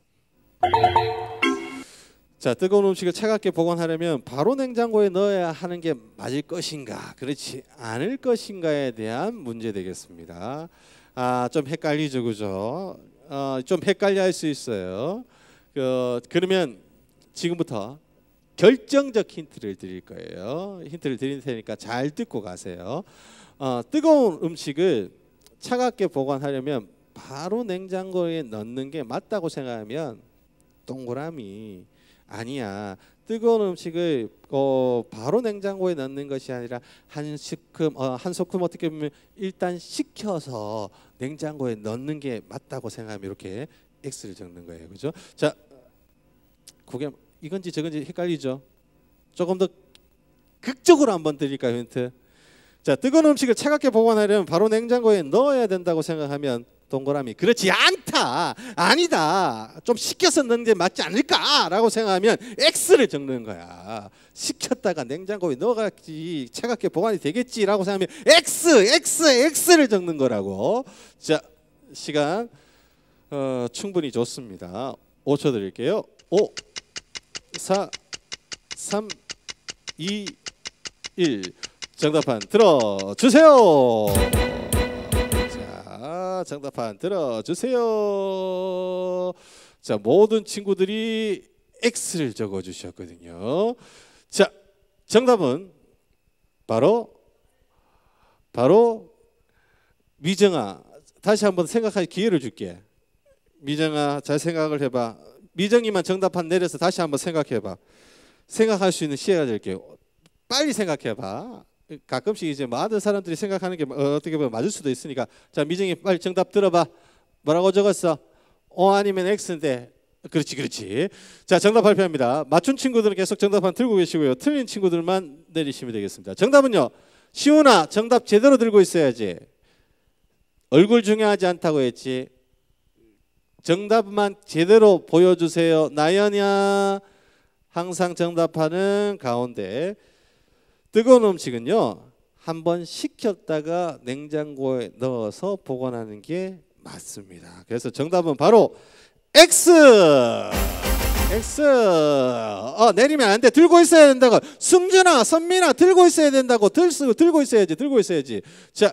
자 뜨거운 음식을 차갑게 보관하려면 바로 냉장고에 넣어야 하는 게 맞을 것인가 그렇지 않을 것인가에 대한 문제 되겠습니다 아 좀 헷갈리죠 그죠 어, 좀 헷갈려 할수 있어요 그, 그러면 지금부터 결정적 힌트를 드릴 거예요. 힌트를 드릴 테니까 잘 듣고 가세요. 어, 뜨거운 음식을 차갑게 보관하려면 바로 냉장고에 넣는 게 맞다고 생각하면 동그라미 아니야. 뜨거운 음식을 어, 바로 냉장고에 넣는 것이 아니라 한 스큼 어, 한 소큼 어떻게 보면 일단 식혀서 냉장고에 넣는 게 맞다고 생각하면 이렇게 x를 적는 거예요. 그죠? 자, 그게 이건지 저건지 헷갈리죠. 조금 더 극적으로 한번 드릴까요 힌트? 자 뜨거운 음식을 차갑게 보관하려면 바로 냉장고에 넣어야 된다고 생각하면 동그라미 그렇지 않다 아니다 좀 식혀서 넣는 게 맞지 않을까라고 생각하면 X를 적는 거야 식혔다가 냉장고에 넣어가지 차갑게 보관이 되겠지라고 생각하면 X X X를 적는 거라고 자 시간 어, 충분히 좋습니다 5초 드릴게요 5 4, 3, 2, 1 정답판 들어주세요 자 정답판 들어주세요 자 모든 친구들이 X를 적어주셨거든요 자 정답은 바로 바로 미정아 다시 한번 생각할 기회를 줄게 미정아 잘 생각을 해봐 미정이만 정답판 내려서 다시 한번 생각해봐. 생각할 수 있는 시야가 될게요. 빨리 생각해봐. 가끔씩 이제 많은 뭐 사람들이 생각하는 게 어, 어떻게 보면 맞을 수도 있으니까 자 미정이 빨리 정답 들어봐. 뭐라고 적었어? 오 어 아니면 X인데 그렇지 그렇지 자 정답 발표합니다 맞춘 친구들은 계속 정답판 들고 계시고요 틀린 친구들만 내리시면 되겠습니다 정답은요 시훈아 정답 제대로 들고 있어야지 얼굴 중요하지 않다고 했지 정답만 제대로 보여주세요. 나연이야. 항상 정답하는 가운데 뜨거운 음식은요. 한번 식혔다가 냉장고에 넣어서 보관하는 게 맞습니다. 그래서 정답은 바로 X. X. 어, 내리면 안 돼. 들고 있어야 된다고. 승준아, 선민아, 들고 있어야 된다고. 들, 들고 있어야지. 들고 있어야지. 자,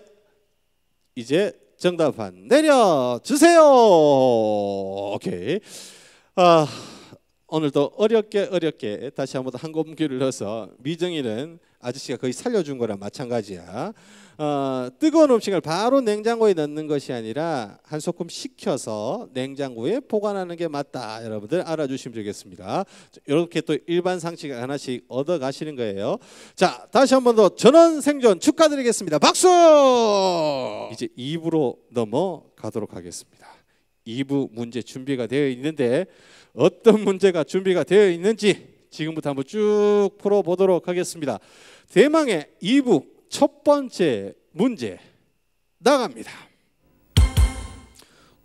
이제 정답판 내려주세요. 오케이. 아, 오늘도 어렵게 어렵게 다시 한번 한 곰기를 넣어서 미정이는 아저씨가 거의 살려준 거랑 마찬가지야. 어, 뜨거운 음식을 바로 냉장고에 넣는 것이 아니라 한 소금 식혀서 냉장고에 보관하는 게 맞다. 여러분들 알아주시면 되겠습니다. 이렇게 또 일반 상식 하나씩 얻어 가시는 거예요. 자, 다시 한 번 더 전원 생존 축하드리겠습니다. 박수! 이제 2부로 넘어가도록 하겠습니다. 2부 문제 준비가 되어 있는데 어떤 문제가 준비가 되어 있는지 지금부터 한번 쭉 풀어보도록 하겠습니다. 대망의 2부 첫 번째 문제 나갑니다.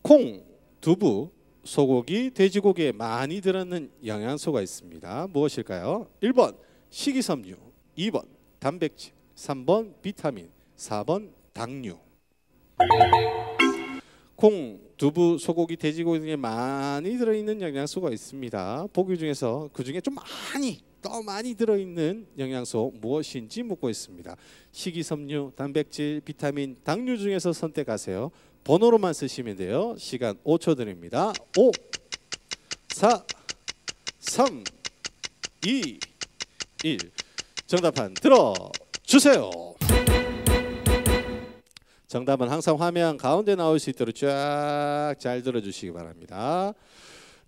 콩, 두부, 소고기, 돼지고기에 많이 들어있는 영양소가 있습니다. 무엇일까요? 1번 식이섬유, 2번 단백질, 3번 비타민, 4번 당류. 콩, 두부, 소고기, 돼지고기 등에 많이 들어있는 영양소가 있습니다. 보기 중에서 그 중에 좀 많이 더 많이 들어있는 영양소 무엇인지 묻고 있습니다. 식이섬유, 단백질, 비타민, 당류 중에서 선택하세요. 번호로만 쓰시면 돼요. 시간 5초 드립니다. 5, 4, 3, 2, 1. 정답판 들어주세요. 정답은 항상 화면 가운데 나올 수 있도록 쫙 잘 들어주시기 바랍니다.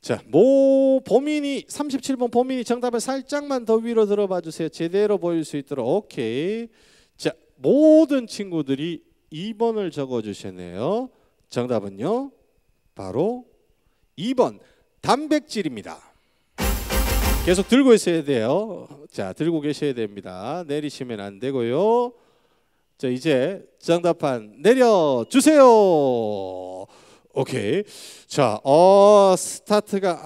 자, 모 범인이 37번 범인이 정답을 살짝만 더 위로 들어봐 주세요. 제대로 보일 수 있도록. 오케이. 자, 모든 친구들이 2번을 적어 주셨네요. 정답은요. 바로 2번 단백질입니다. 계속 들고 있어야 돼요. 자, 들고 계셔야 됩니다. 내리시면 안 되고요. 자, 이제 정답판 내려 주세요. 오케이. 자, 어 스타트가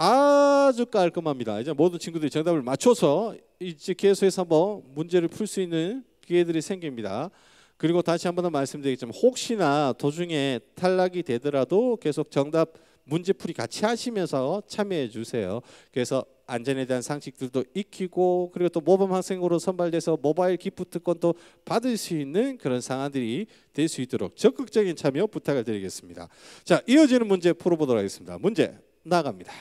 아주 깔끔합니다. 이제 모든 친구들이 정답을 맞춰서 이제 계속해서 한번 문제를 풀 수 있는 기회들이 생깁니다. 그리고 다시 한번더 말씀드리겠지만 혹시나 도중에 탈락이 되더라도 계속 정답 문제풀이 같이 하시면서 참여해 주세요. 그래서 안전에 대한 상식들도 익히고 그리고 또 모범 학생으로 선발돼서 모바일 기프트권도 받을 수 있는 그런 상황들이 될 수 있도록 적극적인 참여 부탁을 드리겠습니다. 자, 이어지는 문제 풀어보도록 하겠습니다. 문제 나갑니다.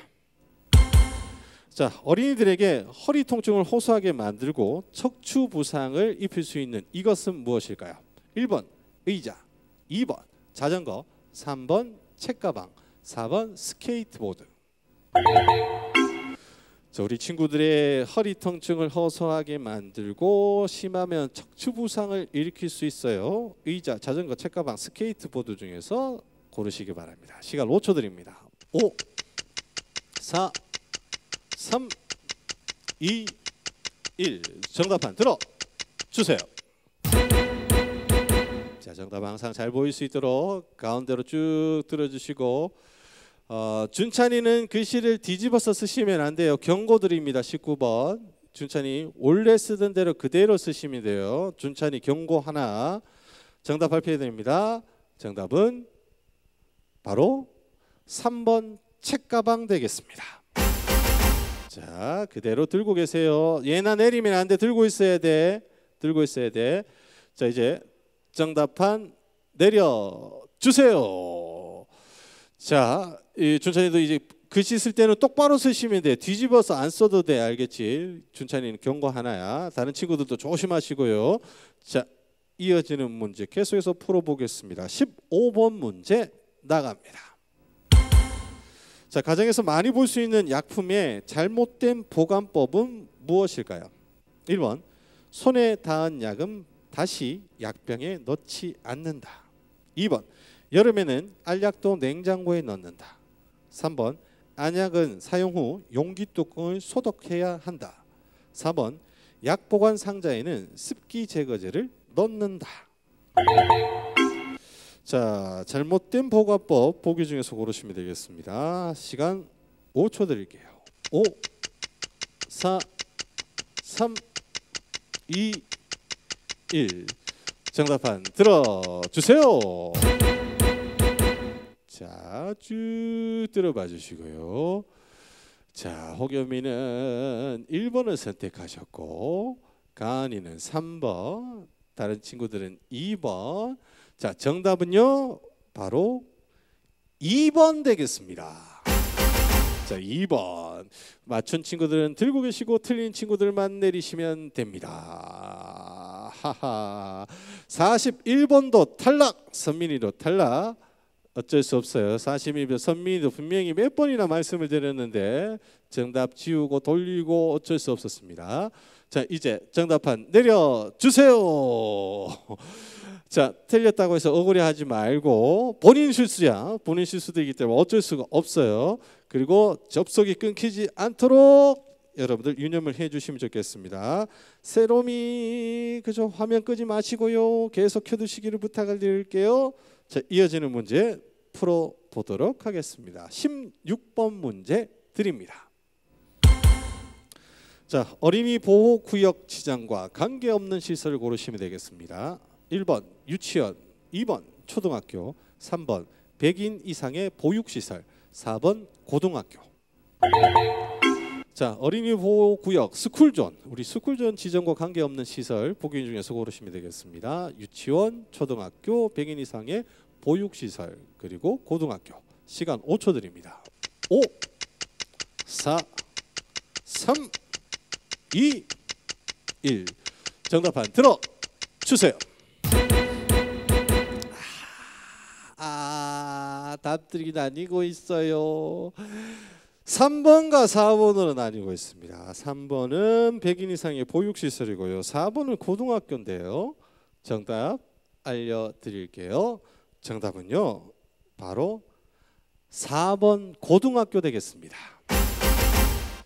자, 어린이들에게 허리 통증을 호소하게 만들고 척추 부상을 입힐 수 있는 이것은 무엇일까요? 1번 의자, 2번 자전거, 3번 책가방, 4번 스케이트보드. 그 우리 친구들의 허리 통증을 허소하게 만들고 심하면 척추 부상을 일으킬 수 있어요. 의자, 자전거, 책가방, 스케이트보드 중에서 고르시기 바랍니다. 시간 5초 드립니다. 5 4 3 2 1 정답판 들어 주세요. 자, 정답 항상 잘 보일 수 있도록 가운데로 쭉 들어 주시고 어, 준찬이는 글씨를 뒤집어서 쓰시면 안 돼요. 경고드립니다. 19번. 준찬이 원래 쓰던 대로 그대로 쓰시면 돼요. 준찬이 경고 하나. 정답 발표해드립니다. 정답은 바로 3번 책가방 되겠습니다. 자, 그대로 들고 계세요. 얘나 내리면 안 돼. 들고 있어야 돼. 들고 있어야 돼. 자, 이제 정답판 내려 주세요. 자, 이 준찬이도 이제 글씨 쓸 때는 똑바로 쓰시면 돼. 뒤집어서 안 써도 돼. 알겠지? 준찬이는 경고 하나야. 다른 친구들도 조심하시고요. 자, 이어지는 문제 계속해서 풀어보겠습니다. 15번 문제 나갑니다. 자, 가정에서 많이 볼 수 있는 약품의 잘못된 보관법은 무엇일까요? 1번. 손에 닿은 약은 다시 약병에 넣지 않는다. 2번. 여름에는 알약도 냉장고에 넣는다. 3번 안약은 사용 후 용기 뚜껑을 소독해야 한다. 4번 약 보관 상자에는 습기 제거제를 넣는다. 자, 잘못된 보관법 보기 중에서 고르시면 되겠습니다. 시간 5초 드릴게요. 5 4 3 2 1 정답판 들어 주세요. 자, 쭉 들어봐 주시고요. 자, 홍현미는 1번을 선택하셨고 가은이는 3번, 다른 친구들은 2번. 자, 정답은요. 바로 2번 되겠습니다. 자, 2번. 맞춘 친구들은 들고 계시고 틀린 친구들만 내리시면 됩니다. 하하. 41번도 탈락. 선민이도 탈락. 어쩔 수 없어요. 42편 선민이도 분명히 몇 번이나 말씀을 드렸는데 정답 지우고 돌리고 어쩔 수 없었습니다. 자 이제 정답판 내려주세요. [LAUGHS] 자 틀렸다고 해서 억울해하지 말고 본인 실수야 본인 실수되기 때문에 어쩔 수가 없어요. 그리고 접속이 끊기지 않도록 여러분들 유념을 해주시면 좋겠습니다. 세롬이 그저 화면 끄지 마시고요 계속 켜두시기를 부탁을 드릴게요. 자, 이어지는 문제 풀어 보도록 하겠습니다. 16번 문제 드립니다. 자, 어린이 보호 구역 지장과 관계없는 시설을 고르시면 되겠습니다. 1번 유치원, 2번 초등학교, 3번 100인 이상의 보육 시설, 4번 고등학교. 자 어린이 보호 구역 스쿨존 우리 스쿨존 지정과 관계없는 시설 보기 중에서 고르시면 되겠습니다. 유치원, 초등학교 100인 이상의 보육시설 그리고 고등학교 시간 5초 드립니다. 5, 4, 3, 2, 1 정답판 들어 주세요. 아, 아, 답들이 나뉘고 있어요. 3번과 4번으로 나뉘고 있습니다. 3번은 100인 이상의 보육시설이고요. 4번은 고등학교인데요. 정답 알려드릴게요. 정답은요. 바로 4번 고등학교 되겠습니다.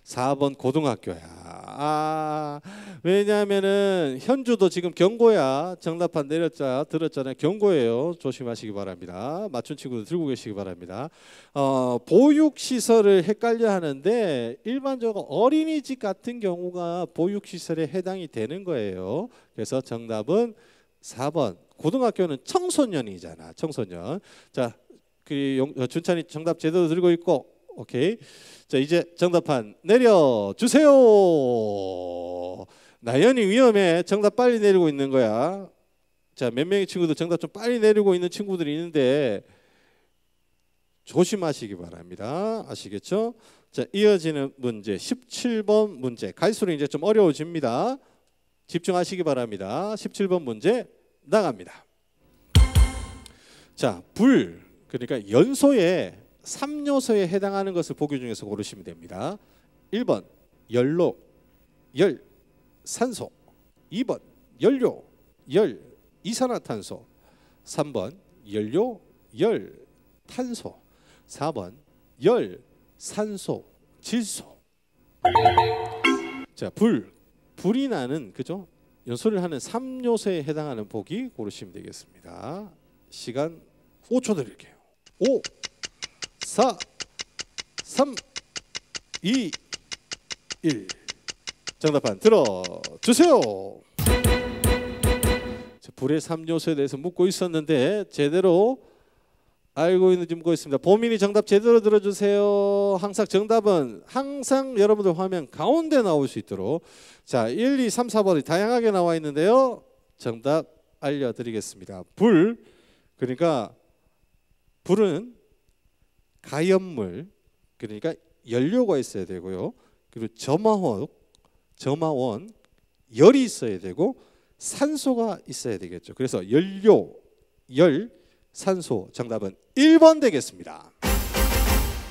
4번 고등학교야. 아, 왜냐하면은 현주도 지금 경고야. 정답판 내렸자 들었잖아요. 경고예요. 조심하시기 바랍니다. 맞춘 친구들 들고 계시기 바랍니다. 어, 보육 시설을 헷갈려 하는데 일반적으로 어린이집 같은 경우가 보육 시설에 해당이 되는 거예요. 그래서 정답은 4번. 고등학교는 청소년이잖아. 청소년. 자, 그 어, 준찬이 정답 제대로 들고 있고 오케이. 자 이제 정답판 내려 주세요. 나연이 위험해. 정답 빨리 내리고 있는 거야. 자몇 명의 친구들 정답 좀 빨리 내리고 있는 친구들이 있는데 조심하시기 바랍니다. 아시겠죠? 자 이어지는 문제 17번 문제 갈수록 이제 좀 어려워집니다. 집중하시기 바랍니다. 17번 문제 나갑니다. 자, 불 그러니까 연소에 3요소에 해당하는 것을 보기 중에서 고르시면 됩니다. 1번 연료, 열, 산소 2번 연료, 열, 이산화탄소 3번 연료, 열, 탄소 4번 열, 산소, 질소 자, 불, 불이 나는 그죠? 연소를 하는 3요소에 해당하는 보기 고르시면 되겠습니다. 시간 5초 드릴게요. 5 4, 3, 2, 1. 정답판 들어주세요. 불의 3요소에 대해서 묻고 있었는데 제대로 알고 있는지 묻고 있습니다. 보민이 정답 제대로 들어주세요. 항상 정답은 항상 여러분들 화면 가운데 나올 수 있도록 자 1, 2, 3, 4번이 다양하게 나와 있는데요. 정답 알려드리겠습니다. 불 그러니까 불은 가염물 그러니까 연료가 있어야 되고요. 그리고 점화원, 점화원 열이 있어야 되고 산소가 있어야 되겠죠. 그래서 연료, 열, 산소 정답은 1번 되겠습니다.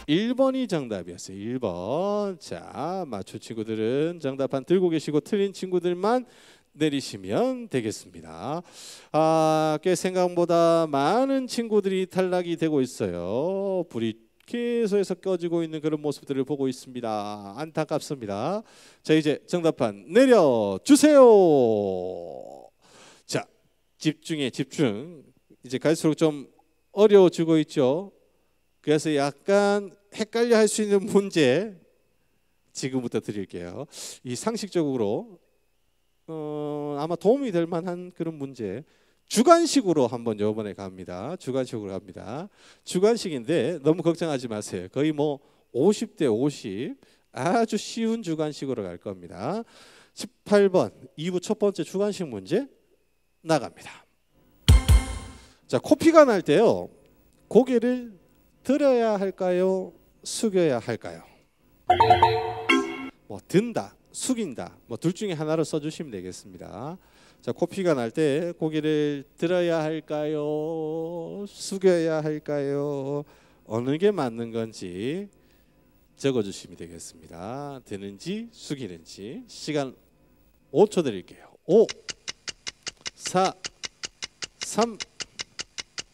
1번이 정답이었어요. 1번. 자, 맞춘 친구들은 정답판 들고 계시고 틀린 친구들만 내리시면 되겠습니다. 아, 꽤 생각보다 많은 친구들이 탈락이 되고 있어요. 불이 계속해서 껴지고 있는 그런 모습들을 보고 있습니다. 안타깝습니다. 자 이제 정답판 내려주세요. 자 집중에 집중. 이제 갈수록 좀 어려워지고 있죠. 그래서 약간 헷갈려 할 수 있는 문제 지금부터 드릴게요. 이 상식적으로 어, 아마 도움이 될 만한 그런 문제 주관식으로 한번 요번에 갑니다. 주관식으로 갑니다. 주관식인데 너무 걱정하지 마세요. 거의 뭐 50대 50 아주 쉬운 주관식으로갈 겁니다. 18번 2부 첫 번째 주관식 문제 나갑니다. 자, 코피가 날 때요. 고개를 들어야 할까요? 숙여야 할까요? 뭐 든다, 숙인다. 뭐 둘 중에 하나를써 주시면 되겠습니다. 자, 코피가 날 때 고개를 들어야 할까요? 숙여야 할까요? 어느 게 맞는 건지 적어 주시면 되겠습니다. 드는지 숙이는지 시간 5초 드릴게요. 5 4 3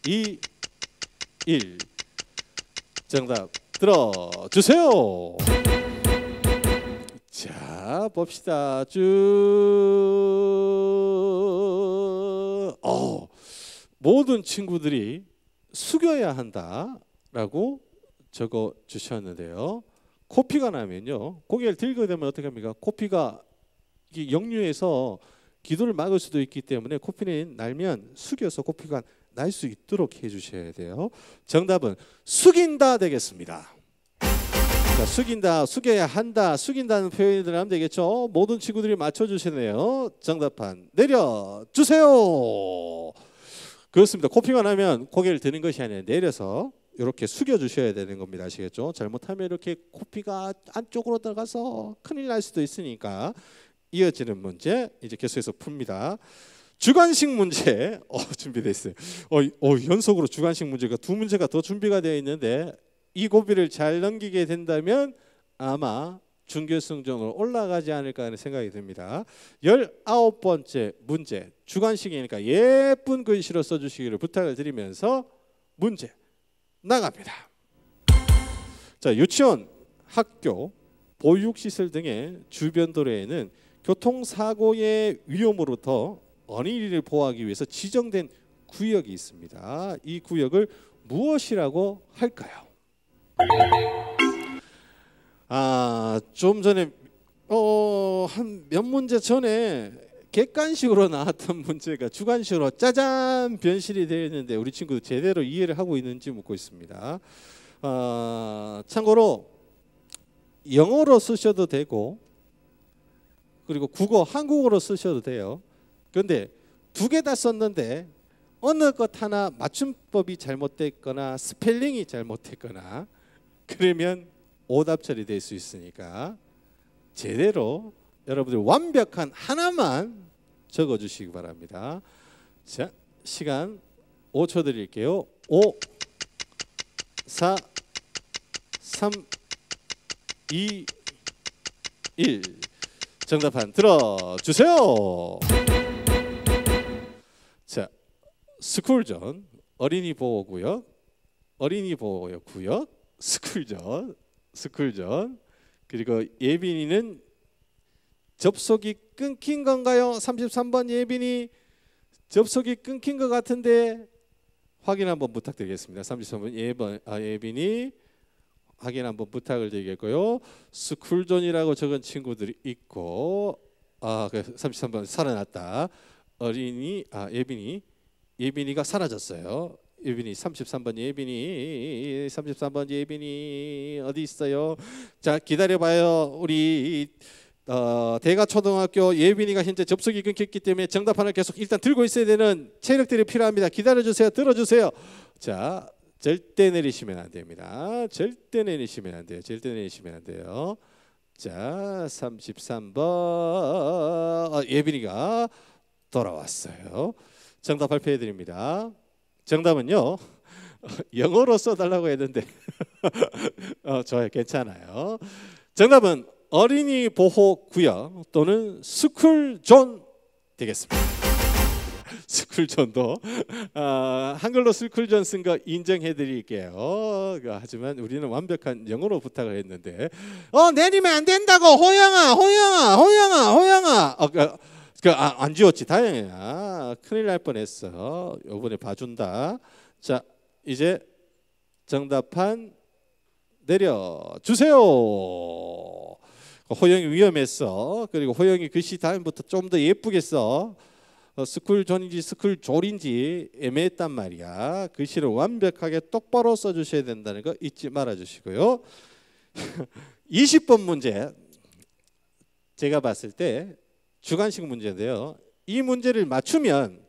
2 1 정답 들어 주세요. 자, 봅시다. 쭉 모든 친구들이 숙여야 한다라고 적어 주셨는데요. 코피가 나면요. 고개를 들게 되면 어떻게 합니까? 코피가 역류해서 기도를 막을 수도 있기 때문에 코피는 날면 숙여서 코피가 날 수 있도록 해 주셔야 돼요. 정답은 숙인다 되겠습니다. 자, 숙인다, 숙여야 한다, 숙인다는 표현을 하면 되겠죠. 모든 친구들이 맞춰 주시네요. 정답판 내려 주세요. 그렇습니다. 코피만 하면 고개를 드는 것이 아니라 내려서 이렇게 숙여 주셔야 되는 겁니다. 아시겠죠? 잘못하면 이렇게 코피가 안쪽으로 들어가서 큰일 날 수도 있으니까 이어지는 문제 이제 계속해서 풉니다. 주관식 문제 [LAUGHS] 어, 준비돼 있어요. 어, 어, 연속으로 주관식 문제가 두 문제가 더 준비가 되어 있는데 이 고비를 잘 넘기게 된다면 아마 중결승전으로 올라가지 않을까 하는 생각이 듭니다. 열아 번째 문제 주관식이니까 예쁜 글씨로 써주시기를 부탁을 드리면서 문제 나갑니다. 자 유치원, 학교, 보육시설 등의 주변 도로에는 교통사고의 위험으로부 어린이를 보호하기 위해서 지정된 구역이 있습니다. 이 구역을 무엇이라고 할까요? 아, 좀 전에 어, 한몇 문제 전에 객관식으로 나왔던 [LAUGHS] 문제가 주관식으로 짜잔 변실이 되어 있는데 우리 친구도 제대로 이해를 하고 있는지 묻고 있습니다. 어, 참고로 영어로 쓰셔도 되고 그리고 국어, 한국어로 쓰셔도 돼요. 그런데 두 개 다 썼는데 어느 것 하나 맞춤법이 잘못됐거나 스펠링이 잘못됐거나 그러면 오답 처리될 수 있으니까 제대로 여러분들 완벽한 하나만 적어 주시기 바랍니다. 자, 시간 5초 드릴게요. 5 4 3 2 1 정답판 들어 주세요. 자, 스쿨존 어린이 보호구역 어린이 보호구역 스쿨존 스쿨존 그리고 예빈이는 접속이 끊긴 건가요? 33번 예빈이 접속이 끊긴 것 같은데 확인 한번 부탁드리겠습니다. 33번 예번, 아, 예빈이 확인 한번 부탁을 드리겠고요. 스쿨존이라고 적은 친구들이 있고 아, 33번 그 살아났다. 어린이 아 예빈이 예빈이가 사라졌어요. 예빈이 33번 예빈이 33번 예빈이 어디 있어요? 자 기다려봐요 우리 어, 대가 초등학교 예빈이가 현재 접속이 끊겼기 때문에 정답 하나 계속 일단 들고 있어야 되는 체력들이 필요합니다. 기다려주세요. 들어주세요. 자 절대 내리시면 안 됩니다. 절대 내리시면 안 돼요. 절대 내리시면 안 돼요. 자 33번 어, 예빈이가 돌아왔어요. 정답 발표해 드립니다. 정답은요. [LAUGHS] 영어로 써달라고 했는데 [LAUGHS] 어, 좋아요 괜찮아요 정답은 어린이 보호 구역 또는 스쿨존 되겠습니다 [LAUGHS] 스쿨존도 어, 아, 한글로 스쿨존 쓴 거 인정해 드릴게요 그, 하지만 우리는 완벽한 영어로 부탁을 했는데 어 내리면 안 된다고 호영아 호영아 호영아 호영아 어, 그, 그안 그러니까 아, 지웠지 다행이야. 아, 큰일 날 뻔했어. 요번에 봐준다. 자 이제 정답판 내려 주세요. 그 호영이 위험했어. 그리고 호영이 글씨 그 다음부터 좀 더예쁘겠어 어, 스쿨 존인지 스쿨 졸인지 애매했단 말이야. 글씨를 그 완벽하게 똑바로 써주셔야 된다는 거 잊지 말아주시고요. 20번 [LAUGHS] 문제 제가 봤을 때 주관식 문제인데요. 이 문제를 맞추면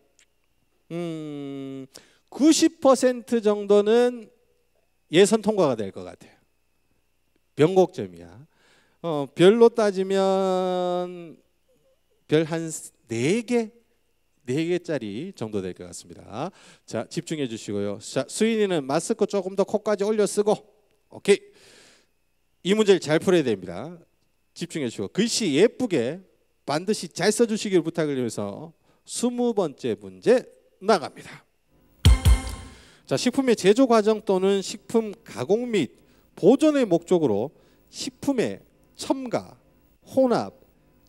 음, 90% 정도는 예선 통과가 될 것 같아요. 변곡점이야. 어, 별로 따지면 별 한4 개, 4 개짜리 정도 될 것 같습니다. 자, 집중해 주시고요. 자, 수인이는 마스크 조금 더 코까지 올려 쓰고, 오케이. 이 문제를 잘 풀어야 됩니다. 집중해 주시고 글씨 예쁘게 반드시 잘 써주시길 부탁을 드리면서 스무 번째 문제 나갑니다. 자, 식품의 제조 과정 또는 식품 가공 및 보존의 목적으로 식품의 첨가, 혼합,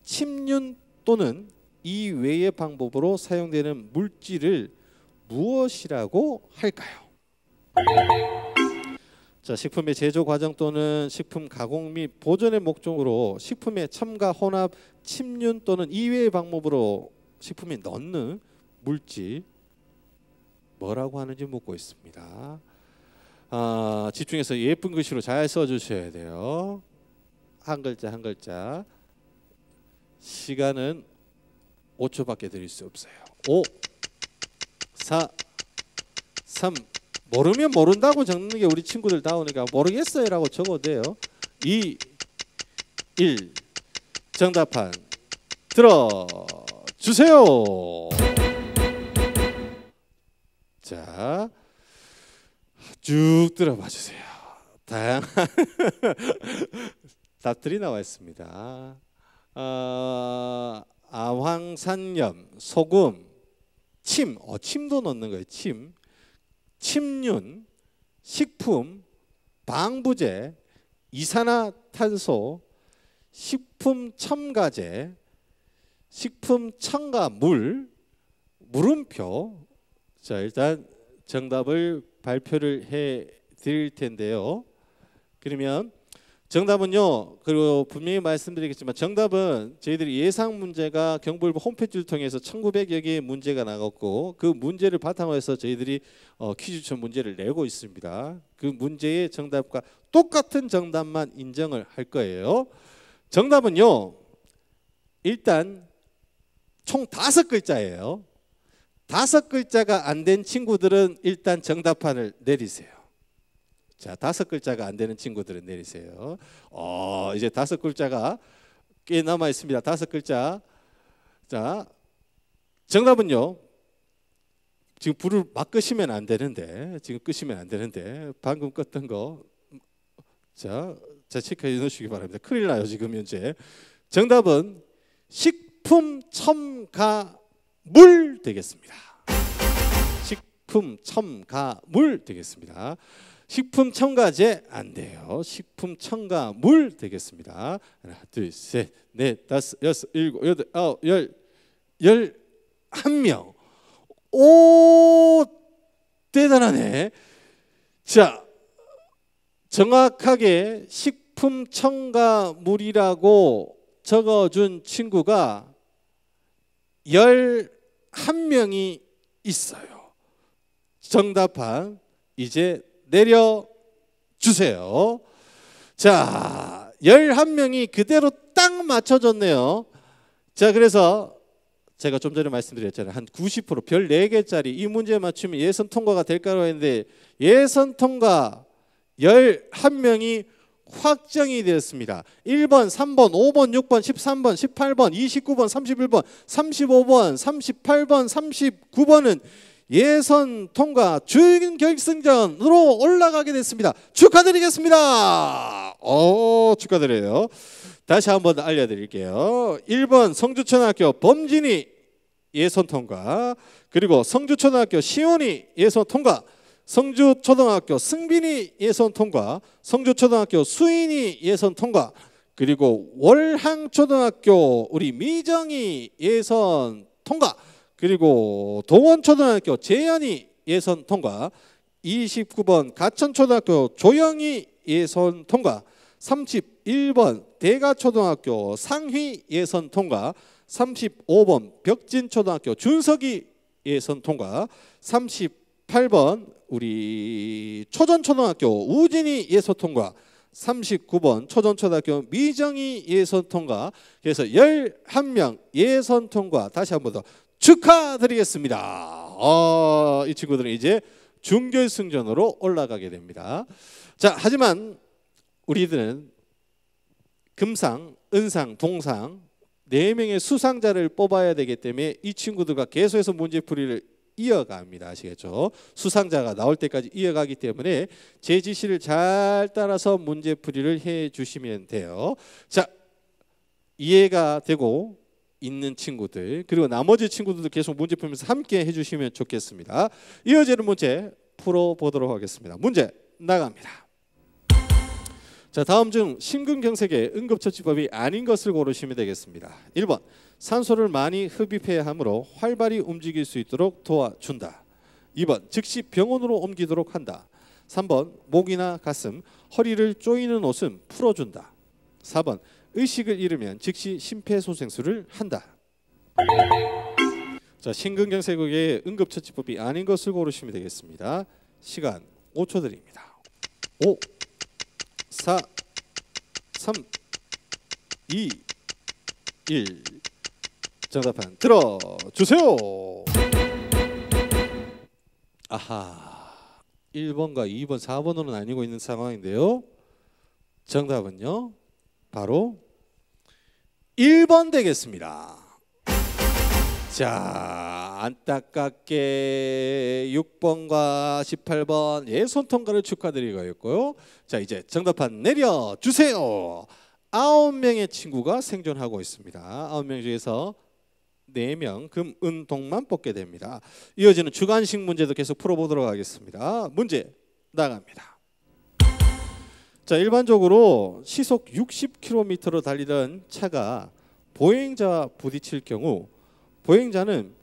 침륜 또는 이 외의 방법으로 사용되는 물질을 무엇이라고 할까요? 자, 식품의 제조 과정 또는 식품 가공 및 보존의 목적으로 식품의 첨가 혼합 침륜 또는 이외의 방법으로 식품에 넣는 물질 뭐라고 하는지 묻고 있습니다. 아, 집중해서 예쁜 글씨로 잘 써주셔야 돼요. 한 글자 한 글자. 시간은 5초밖에 드릴 수 없어요. 5, 4, 3, 모르면 모른다고 적는 게 우리 친구들 다우니까 모르겠어요라고 적어도요. 돼 2, 1 정답판 들어 주세요. 자, 쭉 들어봐 주세요. 다양한 [LAUGHS] 답들이 나와 있습니다. 어, 아황산염, 소금, 침, 어, 침도 넣는 거예요. 침. 침륜, 식품, 방부제, 이산화탄소, 식품 첨가제, 식품 첨가물, 물음표. 자, 일단 정답을 발표를 해 드릴 텐데요. 그러면 정답은요. 그리고 분명히 말씀드리겠지만 정답은 저희들이 예상 문제가 경북일보 홈페이지를 통해서 1900여 개의 문제가 나갔고 그 문제를 바탕으로 해서 저희들이 어, 퀴즈천 문제를 내고 있습니다. 그 문제의 정답과 똑같은 정답만 인정을 할 거예요. 정답은요. 일단 총 다섯 글자예요. 다섯 글자가 안 된 친구들은 일단 정답판을 내리세요. 자 다섯 글자가 안 되는 친구들은 내리세요. 어 이제 다섯 글자가 꽤 남아 있습니다. 다섯 글자. 자 정답은요. 지금 불을 막 끄시면 안 되는데 지금 끄시면 안 되는데 방금 껐던 거. 자, 자 체크해 놓으시기 바랍니다. 큰일 나요 지금 현재. 정답은 식품 첨가물 되겠습니다. 식품 첨가물 되겠습니다. 식품 첨가제 안 돼요. 식품 첨가물 되겠습니다. 하나, 둘, 셋, 넷, 다섯, 여섯, 일곱, 여덟, 아홉, 열, 열 한 명. 오 대단하네. 자, 정확하게 식품 첨가물이라고 적어준 친구가 열 한명이 있어요. 정답한 이제 내려 주세요. 자, 11명이 그대로 딱 맞춰졌네요. 자, 그래서 제가 좀 전에 말씀드렸잖아요. 한 90%별 4개짜리 이 문제 맞추면 예선 통과가 될까라고 했는데 예선 통과 11명이 확정이 되었습니다. 1번, 3번, 5번, 6번, 13번, 18번, 29번, 31번, 35번, 38번, 39번은 예선 통과 주인 결승전으로 올라가게 됐습니다. 축하드리겠습니다. 어, 축하드려요. 다시 한번 알려드릴게요. 1번 성주초등학교 범진이 예선 통과, 그리고 성주초등학교 시온이 예선 통과, 성주초등학교 승빈이 예선 통과, 성주초등학교 수인이 예선 통과, 그리고 월항초등학교 우리 미정이 예선 통과. 그리고 동원초등학교 재현이 예선 통과 29번 가천초등학교 조영희 예선 통과 31번 대가초등학교 상휘 예선 통과 35번 벽진초등학교 준석이 예선 통과 38번 우리 초전초등학교 우진이 예선 통과 39번 초전초등학교 미정이 예선 통과 그래서 11명 예선 통과 다시 한번더 축하드리겠습니다. 어, 이 친구들은 이제 중결승전으로 올라가게 됩니다. 자, 하지만 우리들은 금상, 은상, 동상 네 명의 수상자를 뽑아야 되기 때문에 이 친구들과 계속해서 문제풀이를 이어갑니다. 아시겠죠? 수상자가 나올 때까지 이어가기 때문에 제 지시를 잘 따라서 문제풀이를 해 주시면 돼요. 자, 이해가 되고 있는 친구들 그리고 나머지 친구들도 계속 문제 풀면서 함께 해주시면 좋겠습니다. 이어지는 문제 풀어보도록 하겠습니다. 문제 나갑니다. 자 다음 중 심근경색의 응급처치법이 아닌 것을 고르시면 되겠습니다. 1번 산소를 많이 흡입해야 하므로 활발히 움직일 수 있도록 도와준다. 2번 즉시 병원으로 옮기도록 한다. 3번 목이나 가슴, 허리를 조이는 옷은 풀어준다. 4번 의식을 잃으면 즉시 심폐소생술을 한다. 자, 심근경색의 응급처치법이 아닌 것을 고르시면 되겠습니다. 시간 5초 드립니다. 5 4 3 2 1 정답판 들어 주세요. 아하. 1번과 2번, 4번으로는 아고 있는 상황인데요. 정답은요. 바로 1번 되겠습니다. 자, 안타깝게 6번과 18번 예선 통과를 축하드리고요. 자, 이제 정답판 내려 주세요. 9명의 친구가 생존하고 있습니다. 9명 중에서 4명 금, 은, 동만 뽑게 됩니다. 이어지는 주관식 문제도 계속 풀어보도록 하겠습니다. 문제 나갑니다. 자, 일반적으로 시속 60km로 달리던 차가 보행자 부딪힐 경우 보행자는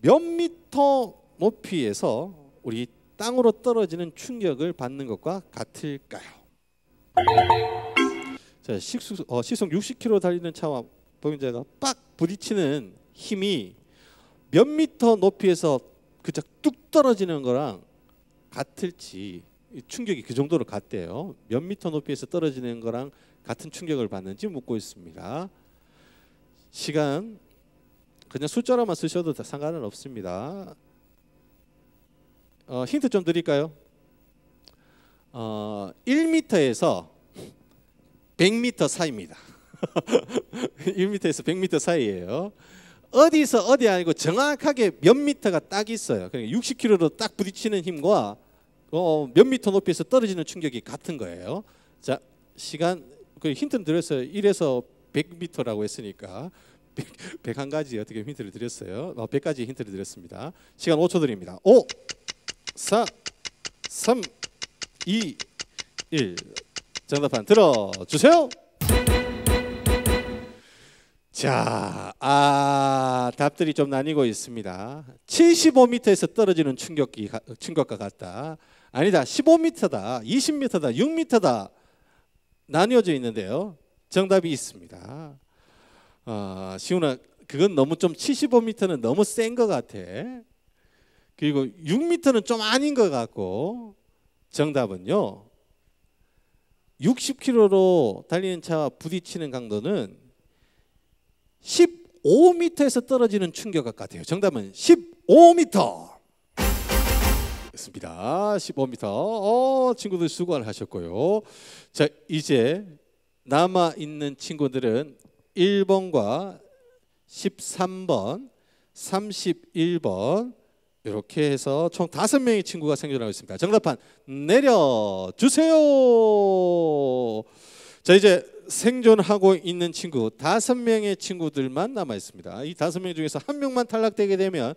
몇 미터 높이에서 우리 땅으로 떨어지는 충격을 받는 것과 같을까요? 자, 시속, 어, 시속 60km 달리는 차와 보행자가 빡 부딪히는 힘이 몇 미터 높이에서 그짝 뚝 떨어지는 거랑 같을지 충격이 그 정도로 갔대요. 몇 미터 높이에서 떨어지는 거랑 같은 충격을 받는지 묻고 있습니다. 시간 그냥 숫자로만 쓰셔도 다 상관은 없습니다. 어, 힌트 좀 드릴까요? 어, 1터에서1 0 0미터 사이입니다. 1미터에서1 [LAUGHS] 0 0미터 사이예요. 어디서 어디 아니고 정확하게 몇 미터가 딱 있어요. 그러니까 60km로 딱 부딪히는 힘과 어, 어, 몇 미터 높이에서 떨어지는 충격이 같은 거예요. 자, 시간 그 힌트를 드렸어요. 1에서 100m라고 했으니까 100, 101가지 어떻게 힌트를 드렸어요. 어, 100가지 힌트를 드렸습니다. 시간 5초 드립니다. 5 4 3 2 1 정답판 들어 주세요. 자, 아, 답들이 좀 나뉘고 있습니다. 75m에서 떨어지는 충격기 충격과 같다. 아니다 15m다 20m다 6m다 나뉘어져 있는데요 정답이 있습니다 어, 시훈아 그건 너무 좀 75m는 너무 센 것 같아 그리고 6m는 좀 아닌 것 같고 정답은요 60km로 달리는 차와 부딪히는 강도는 15m에서 떨어지는 충격 같아요 정답은 15m 됐습니다. 15m. 어, 친구들 수고를 하셨고요. 자, 이제 남아 있는 친구들은 1번과 13번, 31번 이렇게 해서 총 5명의 친구가 생존하고 있습니다. 정답판 내려 주세요. 자, 이제 생존하고 있는 친구 5명의 친구들만 남아 있습니다. 이 5명 중에서 한 명만 탈락되게 되면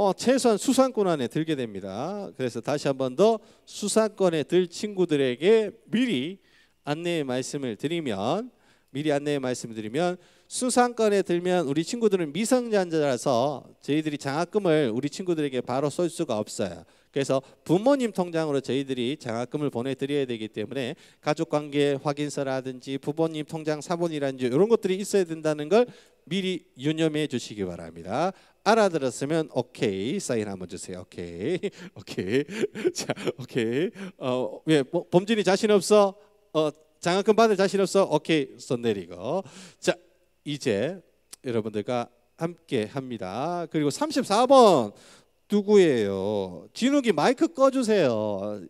어, 최소한 수상권 안에 들게 됩니다. 그래서 다시 한 번 더 수상권에 들 친구들에게 미리 안내의 말씀을 드리면 미리 안내의 말씀을 드리면 수상권에 들면 우리 친구들은 미성년자라서 저희들이 장학금을 우리 친구들에게 바로 쏠 수가 없어요. 그래서 부모님 통장으로 저희들이 장학금을 보내드려야 되기 때문에 가족관계 확인서라든지 부모님 통장 사본이라든지 이런 것들이 있어야 된다는 걸 미리 유념해 주시기 바랍니다. 알아들었으면 오케이 사인 한번 주세요. 오케이, [LAUGHS] 오케이, [LAUGHS] 자, 오케이. 어, 왜 예, 뭐, 범진이 자신 없어? 어, 장학금 받을 자신 없어? 오케이, 손 내리고. 자, 이제 여러분들과 함께 합니다. 그리고 34번 누구예요? 진욱이 마이크 꺼주세요.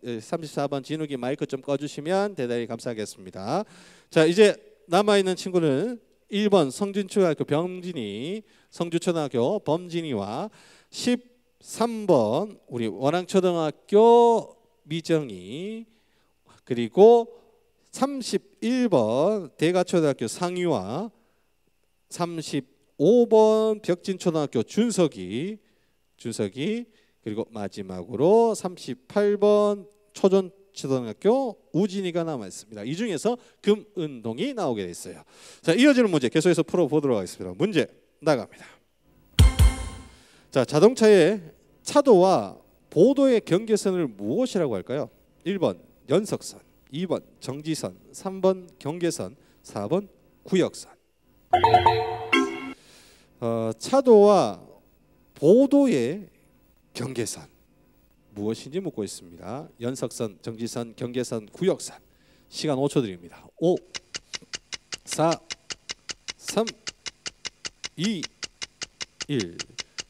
34번 예, 진욱이 마이크 좀 꺼주시면 대단히 감사하겠습니다. 자, 이제 남아있는 친구는 1번 성진초등학교 병진이 성주초등학교 범진이와 13번 우리 원앙초등학교 미정이 그리고 31번 대가초등학교 상유와 35번 벽진초등학교 준석이 준석이 그리고 마지막으로 38번 초전 초등학교 우진이가 남아 있습니다. 이 중에서 금은동이 나오게 돼 있어요. 이어지는 문제 계속해서 풀어 보도록 하겠습니다. 문제 나갑니다. 자, 자동차의 차도와 보도의 경계선을 무엇이라고 할까요? 1번 연속선, 2번 정지선, 3번 경계선, 4번 구역선. 어, 차도와 보도의 경계선 무엇인지 묻고 있습니다. 연속선, 정지선, 경계선, 구역선. 시간 5초 드립니다. 5 4 3 2, 1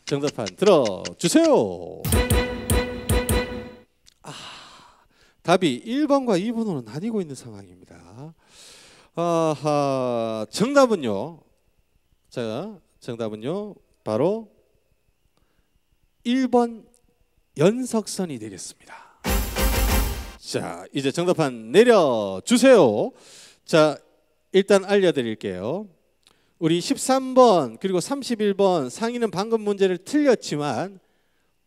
정답판 들어주세요 아, 답이 1번과 2번으로 나뉘고 있는 상황입니다 아하, 정답은요 자 정답은요 바로 1번 연석선이 되겠습니다 자 이제 정답판 내려주세요 자 일단 알려드릴게요 우리 13번 그리고 31번 상의는 방금 문제를 틀렸지만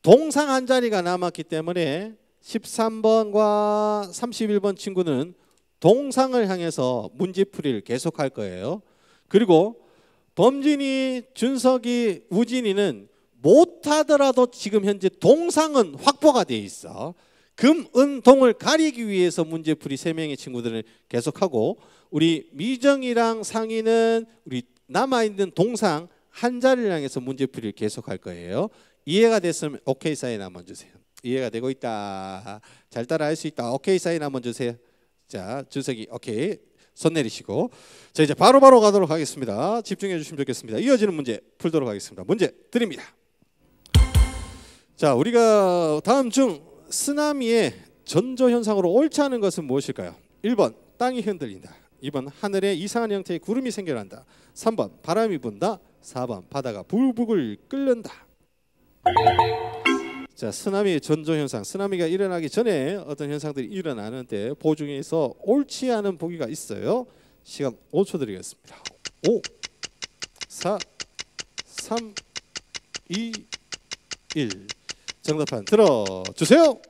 동상 한 자리가 남았기 때문에 13번과 31번 친구는 동상을 향해서 문제풀이를 계속할 거예요. 그리고 범진이, 준석이, 우진이는 못하더라도 지금 현재 동상은 확보가 돼 있어. 금, 은, 동을 가리기 위해서 문제풀이 3명의 친구들을 계속하고 우리 미정이랑 상이는 우리 남아 있는 동상 한 자리를 향해서 문제풀이를 계속할 거예요. 이해가 됐으면 오케이 사인 한번 주세요. 이해가 되고 있다. 잘 따라할 수 있다. 오케이 사인 한번 주세요. 자, 주석이 오케이. 손 내리시고 자 이제 바로바로 바로 가도록 하겠습니다. 집중해 주시면 좋겠습니다. 이어지는 문제 풀도록 하겠습니다. 문제 드립니다. 자, 우리가 다음 중 쓰나미의 전조 현상으로 옳지 않은 것은 무엇일까요? 1번 땅이 흔들린다. 2번 하늘에 이상한 형태의 구름이 생겨난다. 3번 바람이 분다. 4번 바다가 부글부 끓는다. 자, 쓰나미의 전조 현상. 쓰나미가 일어나기 전에 어떤 현상들이 일어나는데 보중에서 옳지 않은 보기가 있어요. 시간 5초 드리겠습니다. 5 4 3 2 1 정답판 들어 주세요.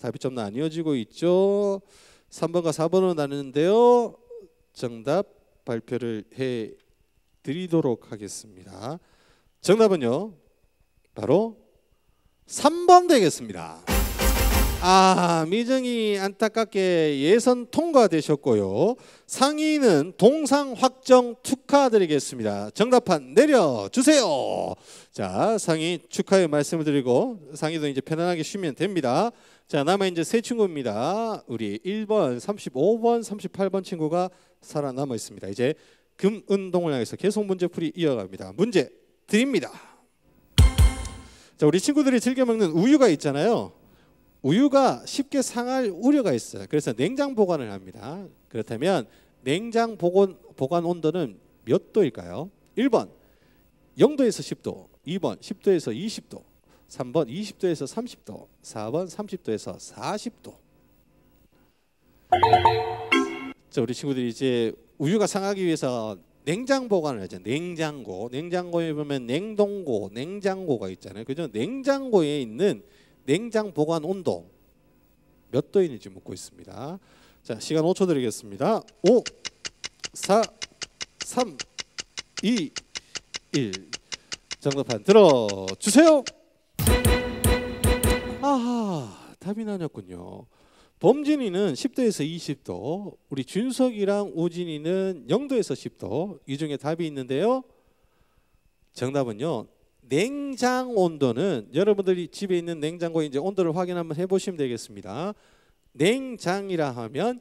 답이 좀 나뉘어지고 있죠. 3번과 4번으로 나누는데요. 정답 발표를 해 드리도록 하겠습니다. 정답은요. 바로 3번 되겠습니다. 아, 미정이 안타깝게 예선 통과되셨고요. 상위는 동상 확정 축하드리겠습니다. 정답판 내려주세요. 자, 상위 축하의 말씀을 드리고 상위도 이제 편안하게 쉬면 됩니다. 자, 남아 이제 세 친구입니다. 우리 1번, 35번, 38번 친구가 살아남아 있습니다. 이제 금은동을 향해서 계속 문제풀이 이어갑니다. 문제 드립니다. 자, 우리 친구들이 즐겨 먹는 우유가 있잖아요. 우유가 쉽게 상할 우려가 있어요. 그래서 냉장 보관을 합니다. 그렇다면 냉장 보관, 보관 온도는 몇 도일까요? 1번 0도에서 10도, 2번 10도에서 20도, 3번 20도에서 30도, 4번 30도에서 40도. 자, 우리 친구들이 이제 우유가 상하기 위해서 냉장 보관을 하죠. 냉장고. 냉장고에 보면 냉동고, 냉장고가 있잖아요. 그죠? 냉장고에 있는 냉장 보관 온도 몇 도인지 묻고 있습니다. 자, 시간 5초 드리겠습니다. 5 4 3 2 1 정답판 들어 주세요. 아하 답이 나눴군요. 범진이는 10도에서 20도, 우리 준석이랑 우진이는 0도에서 10도 이 중에 답이 있는데요. 정답은요. 냉장 온도는 여러분들이 집에 있는 냉장고 이제 온도를 확인 한번 해보시면 되겠습니다. 냉장이라 하면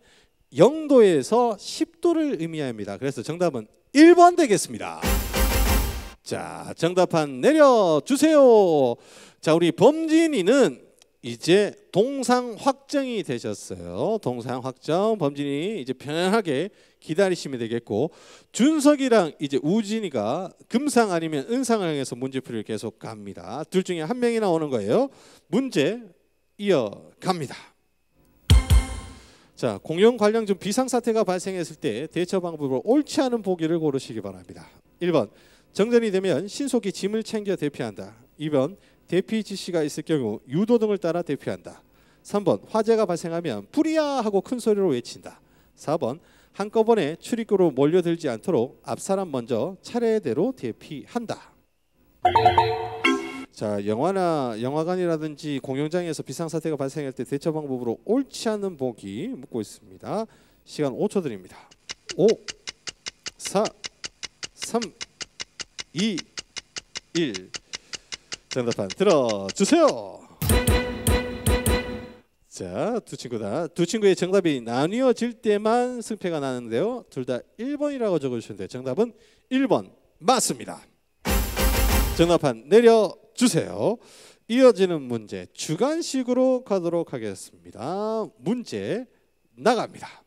0도에서 10도를 의미합니다. 그래서 정답은 1번 되겠습니다. 자, 정답판 내려주세요. 자, 우리 범진이는 이제 동상 확정이 되셨어요. 동상 확정 범진이 이제 편하게 기다리시면 되겠고 준석이랑 이제 우진이가 금상 아니면 은상을 향해서 문제풀이를 계속 갑니다. 둘 중에 한 명이 나오는 거예요. 문제 이어 갑니다. 자 공연 관련 좀 비상 사태가 발생했을 때 대처 방법으로 옳지 않은 보기를 고르시기 바랍니다. 1번 정전이 되면 신속히 짐을 챙겨 대피한다. 2번 대피 지시가 있을 경우 유도 등을 따라 대피한다. 3번 화재가 발생하면 불이야 하고 큰 소리로 외친다. 4번 한꺼번에 출입구로 몰려들지 않도록 앞사람 먼저 차례대로 대피한다. 자, 영화나 영화관이라든지 공연장에서 비상사태가 발생할 때 대처 방법으로 옳지 않은 보기 묻고 있습니다. 시간 5초 드립니다. 5 4 3 2 1 정답판 들어주세요. 자, 두 친구다. 두 친구의 정답이 나뉘어질 때만 승패가 나는데요. 둘 다 1번이라고 적어주셨는데 정답은 1번 맞습니다. 전화판 내려주세요. 이어지는 문제 주간식으로 가도록 하겠습니다. 문제 나갑니다.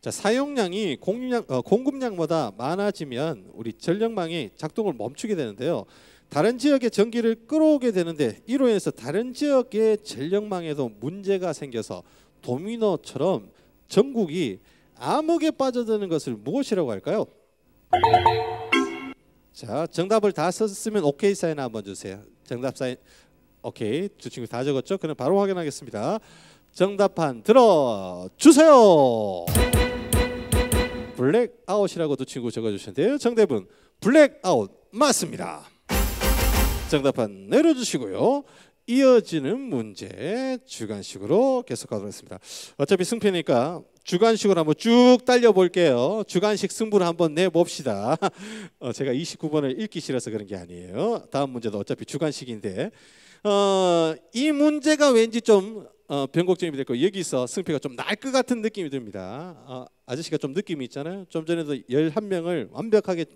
자, 사용량이 공유량, 어, 공급량보다 많아지면 우리 전력망이 작동을 멈추게 되는데요. 다른 지역에 전기를 끌어오게 되는데 이로 인해서 다른 지역의 전력망에도 문제가 생겨서 도미노처럼 전국이 암흑에 빠져드는 것을 무엇이라고 할까요? 자, 정답을 다 썼으면 오케이 사인 한번 주세요. 정답 사인 오케이 두 친구 다 적었죠? 그럼 바로 확인하겠습니다. 정답판 들어 주세요. 블랙아웃이라고 두 친구 적어주셨는데요. 정답은 블랙아웃 맞습니다. 정답판 내려주시고요. 이어지는 문제 주관식으로 계속하도록 하겠습니다. 어차피 승패니까 주관식으로 한번 쭉 딸려볼게요. 주관식 승부를 한번 내봅시다. [LAUGHS] 어, 제가 29번을 읽기 싫어서 그런 게 아니에요. 다음 문제도 어차피 주관식인데 어, 이 문제가 왠지 좀 어, 변곡점이 될거 여기서 승패가 좀 날 것 같은 느낌이 듭니다. 어, 아저씨가 좀 느낌이 있잖아요. 좀 전에도 11명을 완벽하게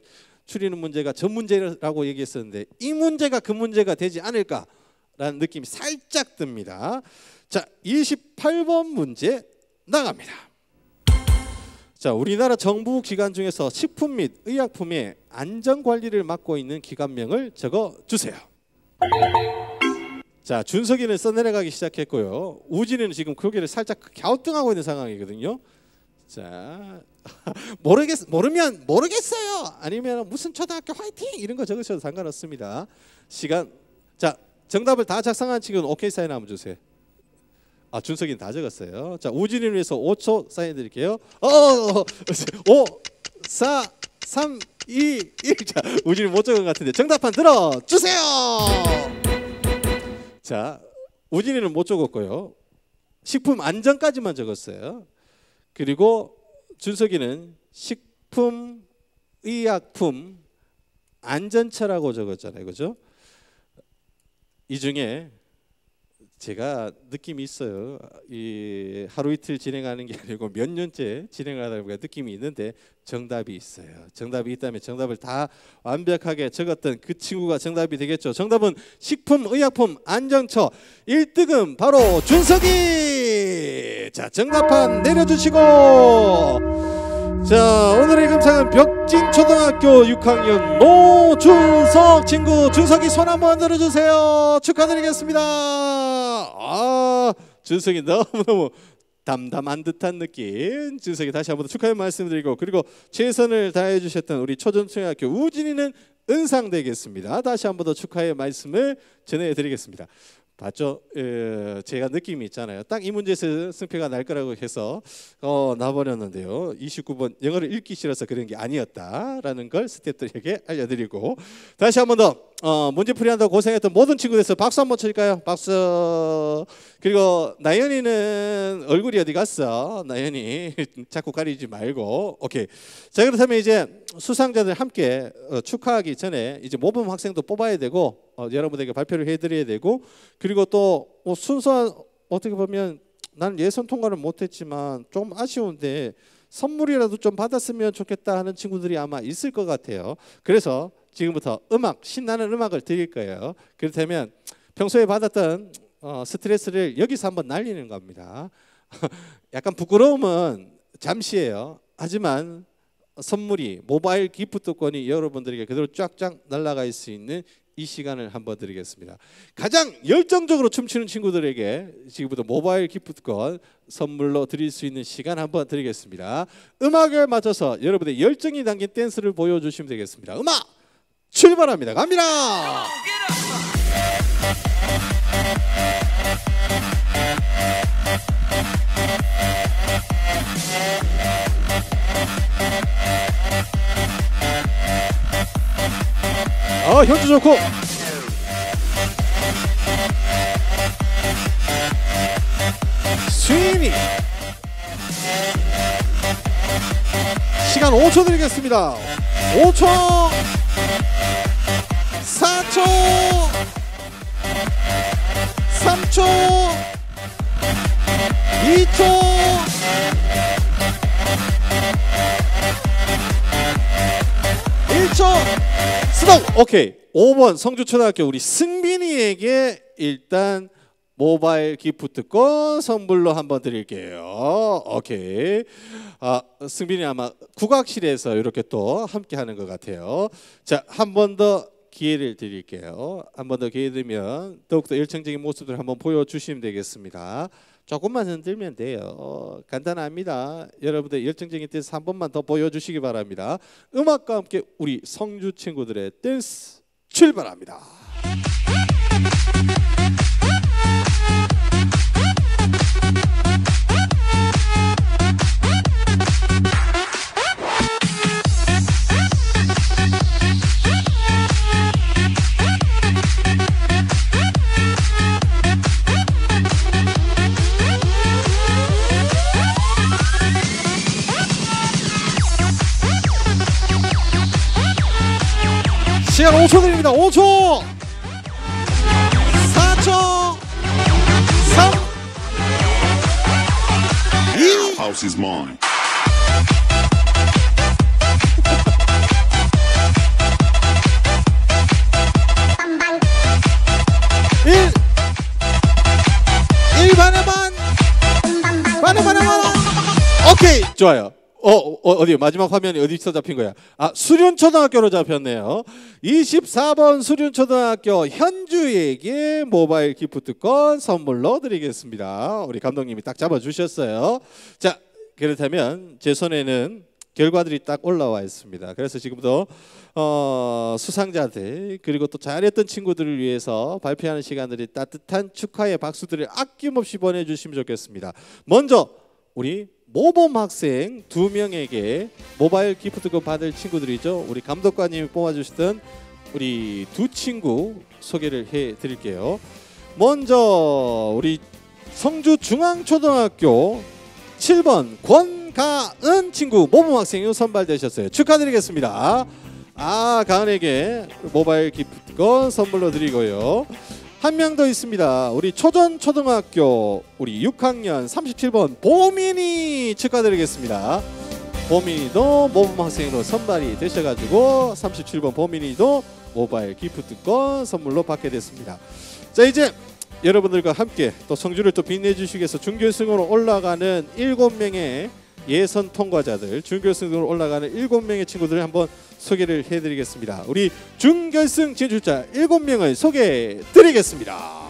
추리는 문제가 전 문제라고 얘기했었는데 이 문제가 그 문제가 되지 않을까라는 느낌이 살짝 듭니다. 자, 28번 문제 나갑니다. 자, 우리나라 정부 기관 중에서 식품 및 의약품의 안전 관리를 맡고 있는 기관명을 적어 주세요. 자, 준석이는 써내려가기 시작했고요. 우진이는 지금 고개를 살짝 갸우뚱하고 있는 상황이거든요. 자 [LAUGHS] 모르겠 모르면 모르겠어요. 아니면 무슨 초등학교 화이팅 이런 거 적으셔도 상관없습니다. 시간 자 정답을 다 작성한 친구는 오케이 사인 한번 주세요. 아 준석이는 다 적었어요. 자우진을 위해서 5초 사인 드릴게요. 어, 5, 4, 3, 2, 1. 자 우진이 못 적은 것 같은데 정답판 들어 주세요. 자 우진이는 못 적었고요. 식품 안전까지만 적었어요. 그리고 준석이는 식품 의약품 안전처라고 적었잖아요. 그죠? 이 중에 제가 느낌이 있어요. 이 하루 이틀 진행하는 게 [LAUGHS] 아니고 몇 년째 진행하다 보니까 느낌이 있는데 정답이 있어요. 정답이 있다면 정답을 다 완벽하게 적었던 그 친구가 정답이 되겠죠. 정답은 식품 의약품 안정처 1등은 바로 준석이 자 정답판 내려주시고 자 오늘의 금상은 벽진초등학교 6학년 노준석 친구 준석이 손 한번 들어주세요 축하드리겠습니다 아 준석이 너무너무 담담한 듯한 느낌 준석이 다시 한번 축하의 말씀드리고 그리고 최선을 다해 주셨던 우리 초중초등학교 우진이는 은상 되겠습니다 다시 한번 더 축하의 말씀을 전해드리겠습니다 맞죠? 에, 예, 제가 느낌이 있잖아요. 딱 이 문제에서 승패가 날 거라고 해서 어, 나버렸는데요. 29번 영어를 읽기 싫어서 그런 게 아니었다라는 걸 스태프들에게 알려드리고 다시 한 번 더 어, 문제풀이 한다고 고생했던 모든 친구들에서 박수 한번 쳐줄까요 박수. 그리고 나연이는 얼굴이 어디 갔어? 나연이 [LAUGHS] 자꾸 가리지 말고. 오케이. 자 그렇다면 이제 수상자들 함께 어, 축하하기 전에 이제 모범 학생도 뽑아야 되고 어, 여러분에게 들 발표를 해드려야 되고 그리고 또 어, 순수한 어떻게 보면 나는 예선 통과를 못했지만 좀 아쉬운데 선물이라도 좀 받았으면 좋겠다 하는 친구들이 아마 있을 것 같아요. 그래서 지금부터 음악 신나는 음악을 드릴 거예요. 그렇다면 평소에 받았던 어, 스트레스를 여기서 한번 날리는 겁니다. [LAUGHS] 약간 부끄러움은 잠시예요. 하지만 선물이 모바일 기프트권이 여러분들에게 그대로 쫙쫙 날아갈 수 있는 이 시간을 한번 드리겠습니다. 가장 열정적으로 춤추는 친구들에게 지금부터 모바일 기프트권 선물로 드릴 수 있는 시간 한번 드리겠습니다. 음악을 맞춰서 여러분의 열정이 담긴 댄스를 보여주시면 되겠습니다. 음악 출발합니다. 갑니다. 아 현주 좋고 스위밍 시간 5초 드리겠습니다 5초 4초 3초 2초 1초! 스톱! 오케이. 5번 성주초등학교 우리 승빈이에게 일단 모바일 기프트권 선물로 한번 드릴게요. 오케이. 아, 승빈이 아마 국악실에서 이렇게 또 함께 하는 것 같아요. 자, 한 번 더 기회를 드릴게요. 한 번 더 기회 되면 더욱더 열정적인 모습들 한번 보여주시면 되겠습니다. 조금만 흔들면 돼요. 간단합니다. 여러분들 열정적인 댄스 한 번만 더 보여주시기 바랍니다. 음악과 함께 우리 성주 친구들의 댄스 출발합니다. 시간 5초 드립니다 5초 4초 3 2 House is mine. 일반에만 반에반에만 오케이 좋아요 어, 어 어디 마지막 화면이 어디서 잡힌 거야? 아, 수륜초등학교로 잡혔네요. 24번 수륜초등학교 현주에게 모바일 기프트권 선물로 드리겠습니다. 우리 감독님이 딱 잡아 주셨어요. 자, 그렇다면 제 손에는 결과들이 딱 올라와 있습니다. 그래서 지금부터 어, 수상자들 그리고 또 잘했던 친구들을 위해서 발표하는 시간들이 따뜻한 축하의 박수들을 아낌없이 보내주시면 좋겠습니다. 먼저 우리 모범 학생 두 명에게 모바일 기프트콘 그 받을 친구들이죠. 우리 감독관님이 뽑아주시던 우리 두 친구 소개를 해드릴게요. 먼저 우리 성주 중앙초등학교 7번 권가은 친구 모범 학생이 선발되셨어요. 축하드리겠습니다. 아 가은에게 모바일 기프트콘 선물로 드리고요. 한명더 있습니다. 우리 초전 초등학교 우리 6학년 37번 보민이 축하드리겠습니다. 보민이도 모범학생으로 선발이 되셔가지고 37번 보민이도 모바일 기프트권 선물로 받게 됐습니다. 자 이제 여러분들과 함께 또 성주를 또 빛내주시기 위해서 중결승으로 올라가는 7명의 예선 통과자들 준결승으로 올라가는 7명의 친구들을 한번 소개를 해드리겠습니다. 우리 준결승 진출자 7명을 소개드리겠습니다.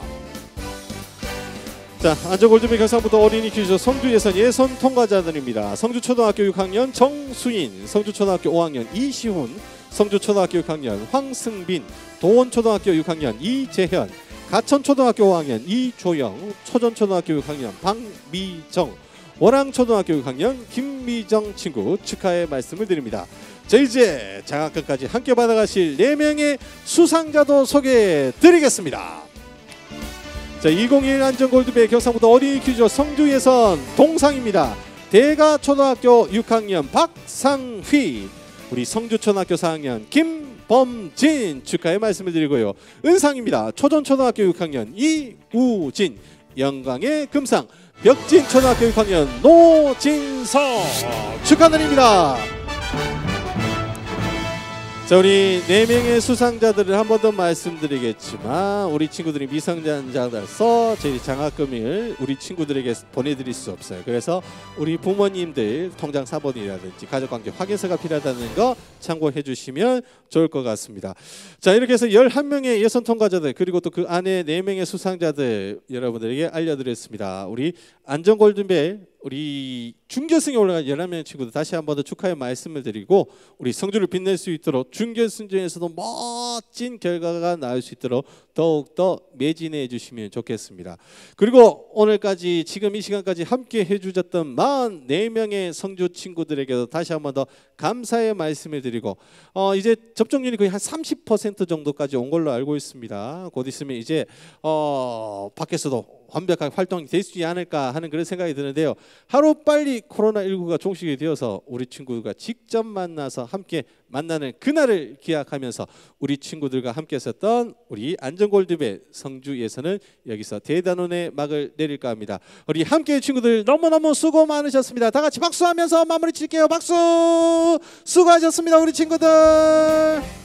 자, 안전골드비 경상부터 어린이 퀴즈 성주 예선 예선 통과자들입니다. 성주초등학교 6학년 정수인, 성주초등학교 5학년 이시훈, 성주초등학교 6학년 황승빈, 도원초등학교 6학년 이재현, 가천초등학교 5학년 이조영, 초전초등학교 6학년 박미정, 월항초등학교 6학년 김미정 친구 축하의 말씀을 드립니다. 자 이제 장학금까지 함께 받아가실 4명의 수상자도 소개해드리겠습니다. 자, 2021 안전골드배 경상부터 어린이 퀴즈 성주 예선 동상입니다. 대가 초등학교 6학년 박상휘, 우리 성주 초등학교 4학년 김범진 축하의 말씀을 드리고요. 은상입니다. 초전 초등학교 6학년 이우진, 영광의 금상 벽진 초등학교 6학년 노진석 축하드립니다. 자 우리 네 명의 수상자들을 한 번 더 말씀드리겠지만 우리 친구들이 미성년자라서 저희 장학금을 우리 친구들에게 보내드릴 수 없어요. 그래서 우리 부모님들 통장 사본이라든지 가족관계 확인서가 필요하다는 거 참고해 주시면 좋을 것 같습니다. 자 이렇게 해서 11명의 예선 통과자들 그리고 또 그 안에 4명의 수상자들 여러분들에게 알려드렸습니다. 우리 안전골든벨 우리 중결승에 올라간 11명의 친구들 다시 한 번 더 축하의 말씀을 드리고 우리 성주를 빛낼 수 있도록 중결승전에서도 멋진 결과가 나올 수 있도록 더욱더 매진해 주시면 좋겠습니다. 그리고 오늘까지 지금 이 시간까지 함께 해주셨던 44명의 성주 친구들에게도 다시 한번 더 감사의 말씀을 드리고 어 이제 접종률이 거의 한 30% 정도까지 온 걸로 알고 있습니다. 곧 있으면 이제 어 밖에서도 완벽하게 활동이 될 수 있지 않을까 하는 그런 생각이 드는데요. 하루 빨리 코로나 19가 종식이 되어서 우리 친구들과 직접 만나서 함께 만나는 그날을 기약하면서 우리 친구들과 함께 했었던 우리 안전골드배 성주에서는 여기서 대단원의 막을 내릴까 합니다. 우리 함께 친구들 너무너무 수고 많으셨습니다. 다 같이 박수하면서 마무리 칠게요. 박수! 수고하셨습니다. 우리 친구들.